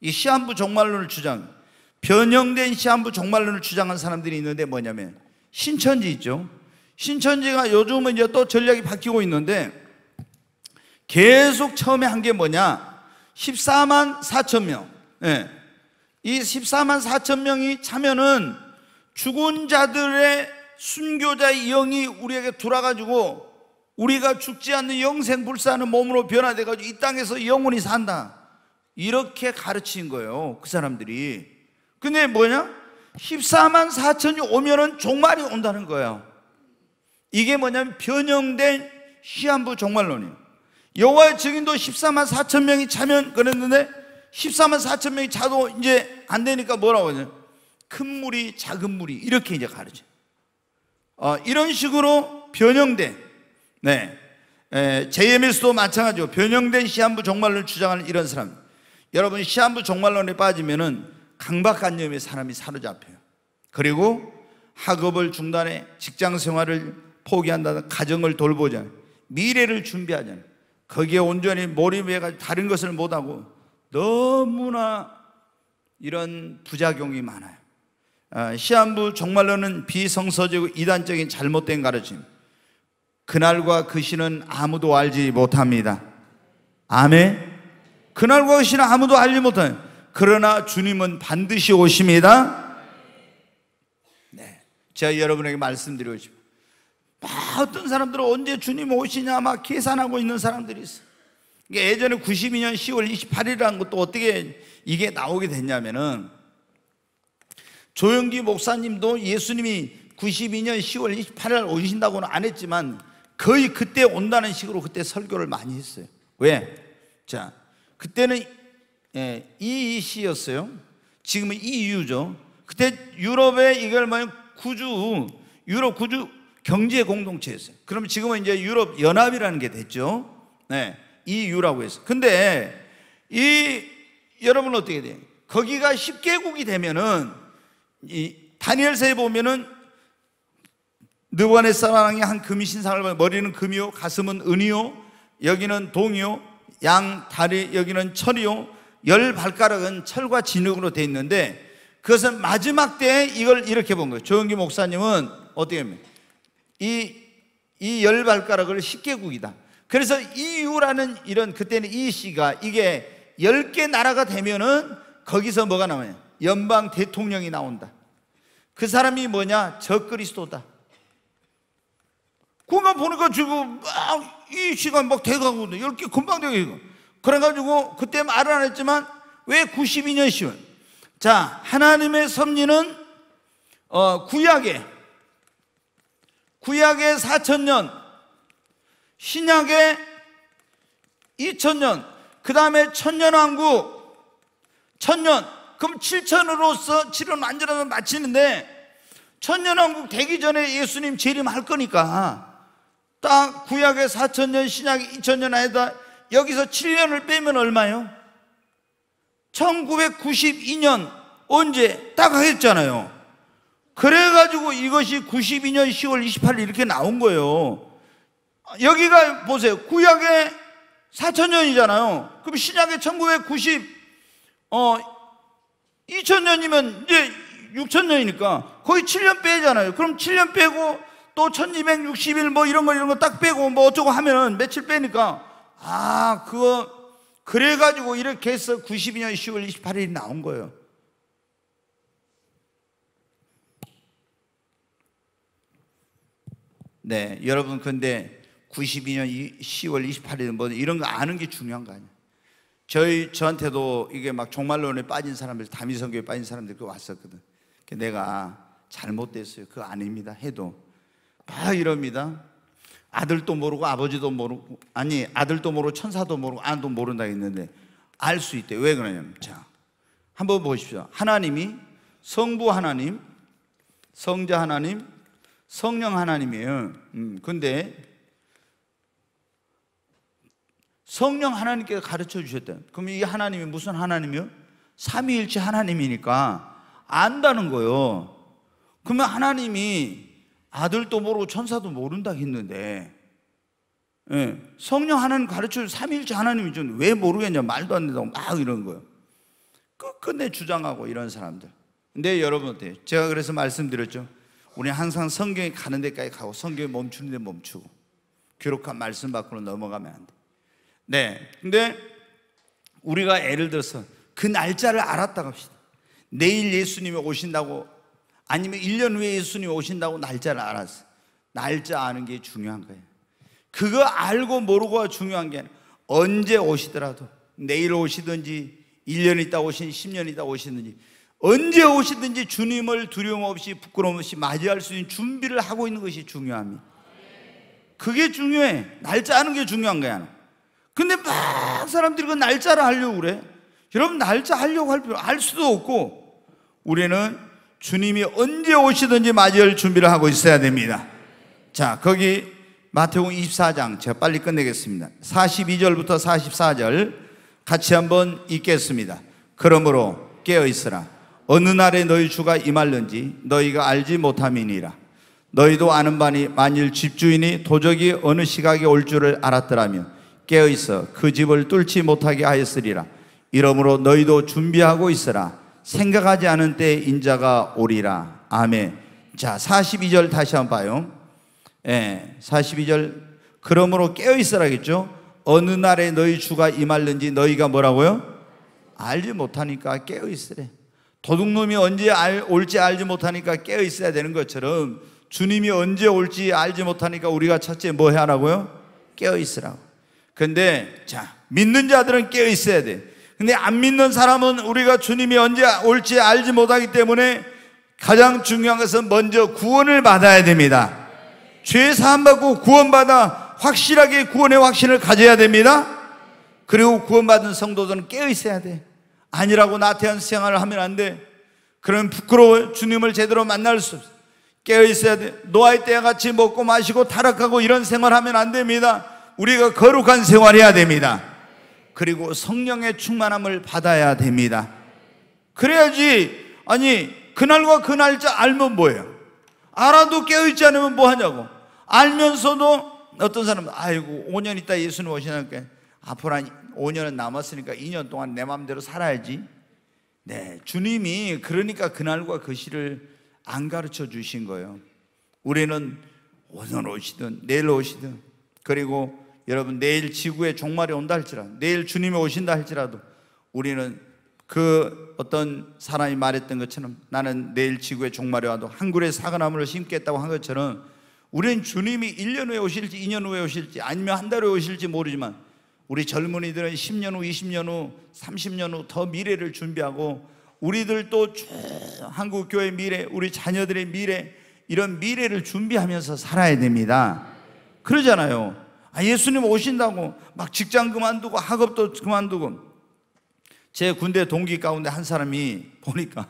이 시한부 종말론을 주장, 변형된 시한부 종말론을 주장한 사람들이 있는데 뭐냐면 신천지 있죠. 신천지가 요즘은 이제 또 전략이 바뀌고 있는데 계속 처음에 한 게 뭐냐? 14만 4천 명. 네. 이 14만 4천 명이 차면은 죽은 자들의 순교자의 영이 우리에게 돌아가지고 우리가 죽지 않는 영생 불사하는 몸으로 변화돼가지고 이 땅에서 영원히 산다. 이렇게 가르친 거예요. 그 사람들이. 근데 뭐냐? 14만 4천이 오면은 종말이 온다는 거예요. 이게 뭐냐면 변형된 시한부 종말론이에요. 여호와의 증인도 14만 4천 명이 차면 그랬는데 14만 4천 명이 차도 이제 안 되니까 뭐라고 하냐? 큰 물이 작은 물이 이렇게 이제 가르쳐. 어, 이런 식으로 변형된 네. 에, JMS도 마찬가지고 변형된 시한부 종말론을 주장하는 이런 사람 여러분 시한부 종말론에 빠지면은 강박관념의 사람이 사로잡혀요 그리고 학업을 중단해 직장 생활을 포기한다든 가정을 돌보지 미래를 준비하지 거기에 온전히 몰입해가지고 다른 것을 못하고 너무나 이런 부작용이 많아요 아, 시한부 정말로는 비성서적이고 이단적인 잘못된 가르침. 그날과 그 시는 아무도 알지 못합니다. 아멘. 그날과 그 시는 아무도 알지 못해. 그러나 주님은 반드시 오십니다. 네. 제가 여러분에게 말씀드리고 싶어요. 뭐 어떤 사람들은 언제 주님 오시냐 막 계산하고 있는 사람들이 있어. 예전에 92년 10월 28일이라는 것도 어떻게 이게 나오게 됐냐면은 조영기 목사님도 예수님이 92년 10월 28일 오신다고는 안 했지만 거의 그때 온다는 식으로 그때 설교를 많이 했어요. 왜? 자, 그때는 예, 이시였어요. 지금은 EU죠. 그때 유럽의 이걸 뭐 구주 유럽 구주 경제 공동체였어요. 그럼 지금은 이제 유럽 연합이라는 게 됐죠. 네, EU라고 해서. 근데 이 여러분 어떻게 돼 거기가 10개국이 되면은 이 다니엘서에 보면은 느부갓네살 왕이 한 금신상을 이 머리는 금이요 가슴은 은이요 여기는 동이요 양 다리 여기는 철이요 열 발가락은 철과 진흙으로 되어 있는데 그것은 마지막 때에 이걸 이렇게 본 거예요. 조영기 목사님은 어떻게 합니까? 이, 이 열 발가락을 1개국이다 그래서 이유라는 이런 그때는 이 시가 이게 열 개 나라가 되면은 거기서 뭐가 나와요? 연방 대통령이 나온다. 그 사람이 뭐냐? 적 그리스도다. 그만 보니까 지금 막 이 시간 막 돼가고 있는데 1 금방 되고 그래가지고 그때 말은 안 했지만 왜 92년 시원? 자 하나님의 섭리는 어, 구약에 구약에 4천년 신약에 2천년 그 다음에 천년왕국 천년 그럼 7천으로서 7은 완전하다 마치는데 천년왕국 되기 전에 예수님 재림할 거니까 딱 구약에 4천년 신약에 2천년 아니다 여기서 7년을 빼면 얼마요? 1992년 언제 딱 하겠잖아요 그래가지고 이것이 92년 10월 28일 이렇게 나온 거예요 여기가 보세요 구약에 4천년이잖아요 그럼 신약에 1990 어, 2000년이면 이제 6000년이니까 거의 7년 빼잖아요. 그럼 7년 빼고 또 1260일 뭐 이런 거 이런 거 딱 빼고 뭐 어쩌고 하면은 며칠 빼니까 아, 그거 그래가지고 이렇게 해서 92년 10월 28일이 나온 거예요. 네, 여러분 근데 92년 10월 28일은 뭐 이런 거 아는 게 중요한 거 아니에요? 저희 저한테도 이게 막 종말론에 빠진 사람들, 다미성교에 빠진 사람들이 그 왔었거든. 그러니까 내가 잘못됐어요. 그거 아닙니다. 해도 아 이럽니다. 아들도 모르고 아버지도 모르고 아니 아들도 모르고 천사도 모르고 아도 모른다 했는데 알 수 있대. 왜 그러냐면 자 한번 보십시오. 하나님이 성부 하나님, 성자 하나님, 성령 하나님이에요. 음, 근데 성령 하나님께 가르쳐 주셨다. 그럼 이 하나님이 무슨 하나님이요? 삼위일체 하나님이니까 안다는 거요. 그러면 하나님이 아들도 모르고 천사도 모른다 했는데 예, 성령 하나님 가르쳐 주 삼위일체 하나님이죠. 왜 모르겠냐? 말도 안 된다고 막 이런 거요. 끝끝내 주장하고 이런 사람들. 근데 여러분 어 제가 그래서 말씀드렸죠. 우리 항상 성경이 가는 데까지 가고 성경이 멈추는 데 멈추고 괴록한 말씀 밖으로 넘어가면 안 돼. 네. 근데 우리가 예를 들어서 그 날짜를 알았다고 합시다. 내일 예수님이 오신다고 아니면 1년 후에 예수님이 오신다고 날짜를 알았어. 날짜 아는 게 중요한 거예요. 그거 알고 모르고가 중요한 게 아니라 언제 오시더라도 내일 오시든지 1년 있다 오신 10년 있다 오시든지 언제 오시든지 주님을 두려움 없이 부끄러움 없이 맞이할 수 있는 준비를 하고 있는 것이 중요합니다. 그게 중요해. 날짜 아는 게 중요한 거야. 근데 막 사람들이 그 날짜를 하려고 그래. 여러분, 날짜 하려고 할 필요, 알 수도 없고, 우리는 주님이 언제 오시든지 맞이할 준비를 하고 있어야 됩니다. 자, 거기 마태복 24장 제가 빨리 끝내겠습니다. 42절부터 44절 같이 한번 읽겠습니다. 그러므로 깨어 있으라 어느 날에 너희 주가 임할는지 너희가 알지 못함이니라. 너희도 아는 바니 만일 집주인이 도적이 어느 시각에 올 줄을 알았더라면 깨어있어 그 집을 뚫지 못하게 하였으리라. 이러므로 너희도 준비하고 있으라. 생각하지 않은 때에 인자가 오리라. 아멘. 자, 42절 다시 한 번 봐요. 예, 42절. 그러므로 깨어있으라겠죠? 어느 날에 너희 주가 임할는지 너희가 뭐라고요? 알지 못하니까 깨어있으래. 도둑놈이 언제 알, 올지 알지 못하니까 깨어있어야 되는 것처럼 주님이 언제 올지 알지 못하니까 우리가 첫째 뭐 해야 하라고요? 깨어있으라고. 근데 자, 믿는 자들은 깨어 있어야 돼. 근데 안 믿는 사람은 우리가 주님이 언제 올지 알지 못하기 때문에 가장 중요한 것은 먼저 구원을 받아야 됩니다. 죄 사함 받고 구원받아 확실하게 구원의 확신을 가져야 됩니다. 그리고 구원받은 성도들은 깨어 있어야 돼. 아니라고 나태한 생활을 하면 안 돼. 그런 부끄러워 주님을 제대로 만날 수 없어. 깨어 있어야 돼. 노아의 때와 같이 먹고 마시고 타락하고 이런 생활하면 안 됩니다. 우리가 거룩한 생활해야 됩니다. 그리고 성령의 충만함을 받아야 됩니다. 그래야지 아니 그날과 그날짜 알면 뭐예요? 알아도 깨어있지 않으면 뭐 하냐고. 알면서도 어떤 사람은 아이고 5년 있다 예수님 오시니까 앞으로 한 5년은 남았으니까 2년 동안 내 마음대로 살아야지. 네, 주님이 그러니까 그날과 그 시를 안 가르쳐 주신 거예요. 우리는 오늘 오시든 내일 오시든 그리고 여러분 내일 지구에 종말이 온다 할지라도 내일 주님이 오신다 할지라도 우리는 그 어떤 사람이 말했던 것처럼 나는 내일 지구에 종말이 와도 한 그루의 사과나무를 심겠다고 한 것처럼 우리는 주님이 1년 후에 오실지 2년 후에 오실지 아니면 한 달 후에 오실지 모르지만 우리 젊은이들은 10년 후, 20년 후, 30년 후 더 미래를 준비하고 우리들도 한국 교회 미래, 우리 자녀들의 미래 이런 미래를 준비하면서 살아야 됩니다. 그러잖아요. 아, 예수님 오신다고 막 직장 그만두고 학업도 그만두고 제 군대 동기 가운데 한 사람이 보니까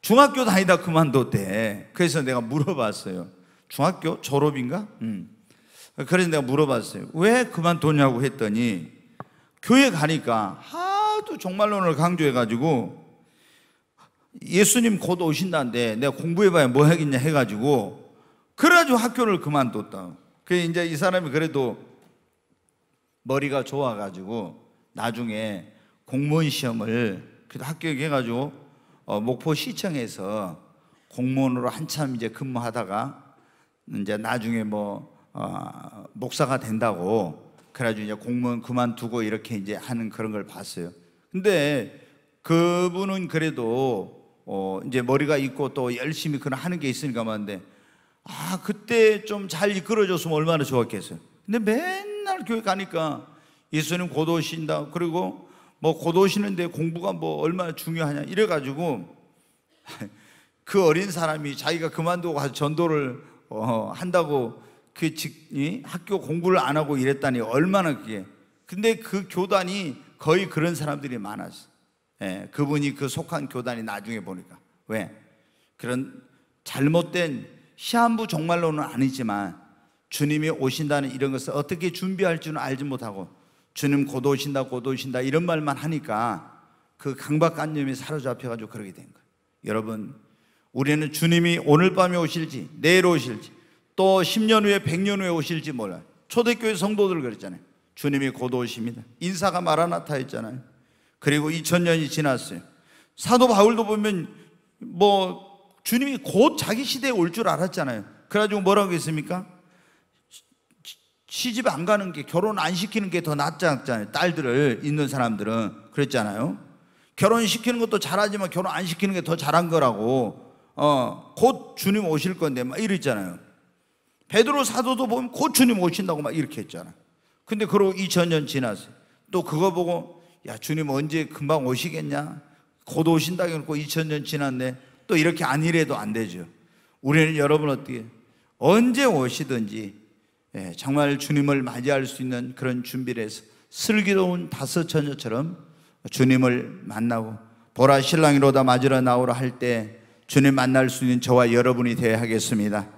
중학교 다니다 그만뒀대. 그래서 내가 물어봤어요. 중학교 졸업인가? 응. 음. 그래서 내가 물어봤어요. 왜 그만뒀냐고 했더니 교회 가니까 하도 종말론을 강조해가지고 예수님 곧 오신다는데 내가 공부해봐야 뭐 하겠냐 해가지고 그래가지고 학교를 그만뒀다 그 이제 이 사람이 그래도 머리가 좋아가지고 나중에 공무원 시험을 그래도 합격해가지고 어, 목포 시청에서 공무원으로 한참 이제 근무하다가 이제 나중에 뭐 어, 목사가 된다고 그래가지고 이제 공무원 그만두고 이렇게 이제 하는 그런 걸 봤어요. 근데 그분은 그래도 어, 이제 머리가 있고 또 열심히 그런 하는 게 있으니까 말인데 아, 그때 좀 잘 이끌어줬으면 얼마나 좋았겠어요. 근데 맨날 교회 가니까 예수님 고도신다. 그리고 뭐 고도시는데 공부가 뭐 얼마나 중요하냐. 이래가지고 그 어린 사람이 자기가 그만두고 가서 전도를 어, 한다고 그 직, 이? 학교 공부를 안 하고 이랬다니 얼마나 그게. 근데 그 교단이 거의 그런 사람들이 많았어. 예, 그분이 그 속한 교단이 나중에 보니까. 왜? 그런 잘못된 시한부 종말론은 아니지만 주님이 오신다는 이런 것을 어떻게 준비할지는 알지 못하고 주님 곧 오신다 곧 오신다 이런 말만 하니까 그 강박관념이 사로잡혀가지고 그러게 된 거예요 여러분 우리는 주님이 오늘 밤에 오실지 내일 오실지 또 10년 후에 100년 후에 오실지 몰라요 초대교회 성도들 그랬잖아요 주님이 곧 오십니다 인사가 마라나타 했잖아요 그리고 2000년이 지났어요 사도 바울도 보면 뭐 주님이 곧 자기 시대에 올 줄 알았잖아요. 그래가지고 뭐라고 했습니까? 시집 안 가는 게 결혼 안 시키는 게 더 낫지 않잖아요. 딸들을 있는 사람들은 그랬잖아요. 결혼 시키는 것도 잘하지만 결혼 안 시키는 게 더 잘한 거라고. 어, 곧 주님 오실 건데 막 이랬잖아요. 베드로 사도도 보면 곧 주님 오신다고 막 이렇게 했잖아. 근데 그러고 2000년 지났어. 또 그거 보고 야, 주님 언제 금방 오시겠냐? 곧 오신다고 해놓고 2000년 지났네. 또 이렇게 아니래도 안 되죠. 우리는 여러분 어떻게 언제 오시든지 예, 정말 주님을 맞이할 수 있는 그런 준비를 해서 슬기로운 다섯 처녀처럼 주님을 만나고 보라 신랑이로다 맞으러 나오라 할 때 주님 만날 수 있는 저와 여러분이 되어야 하겠습니다.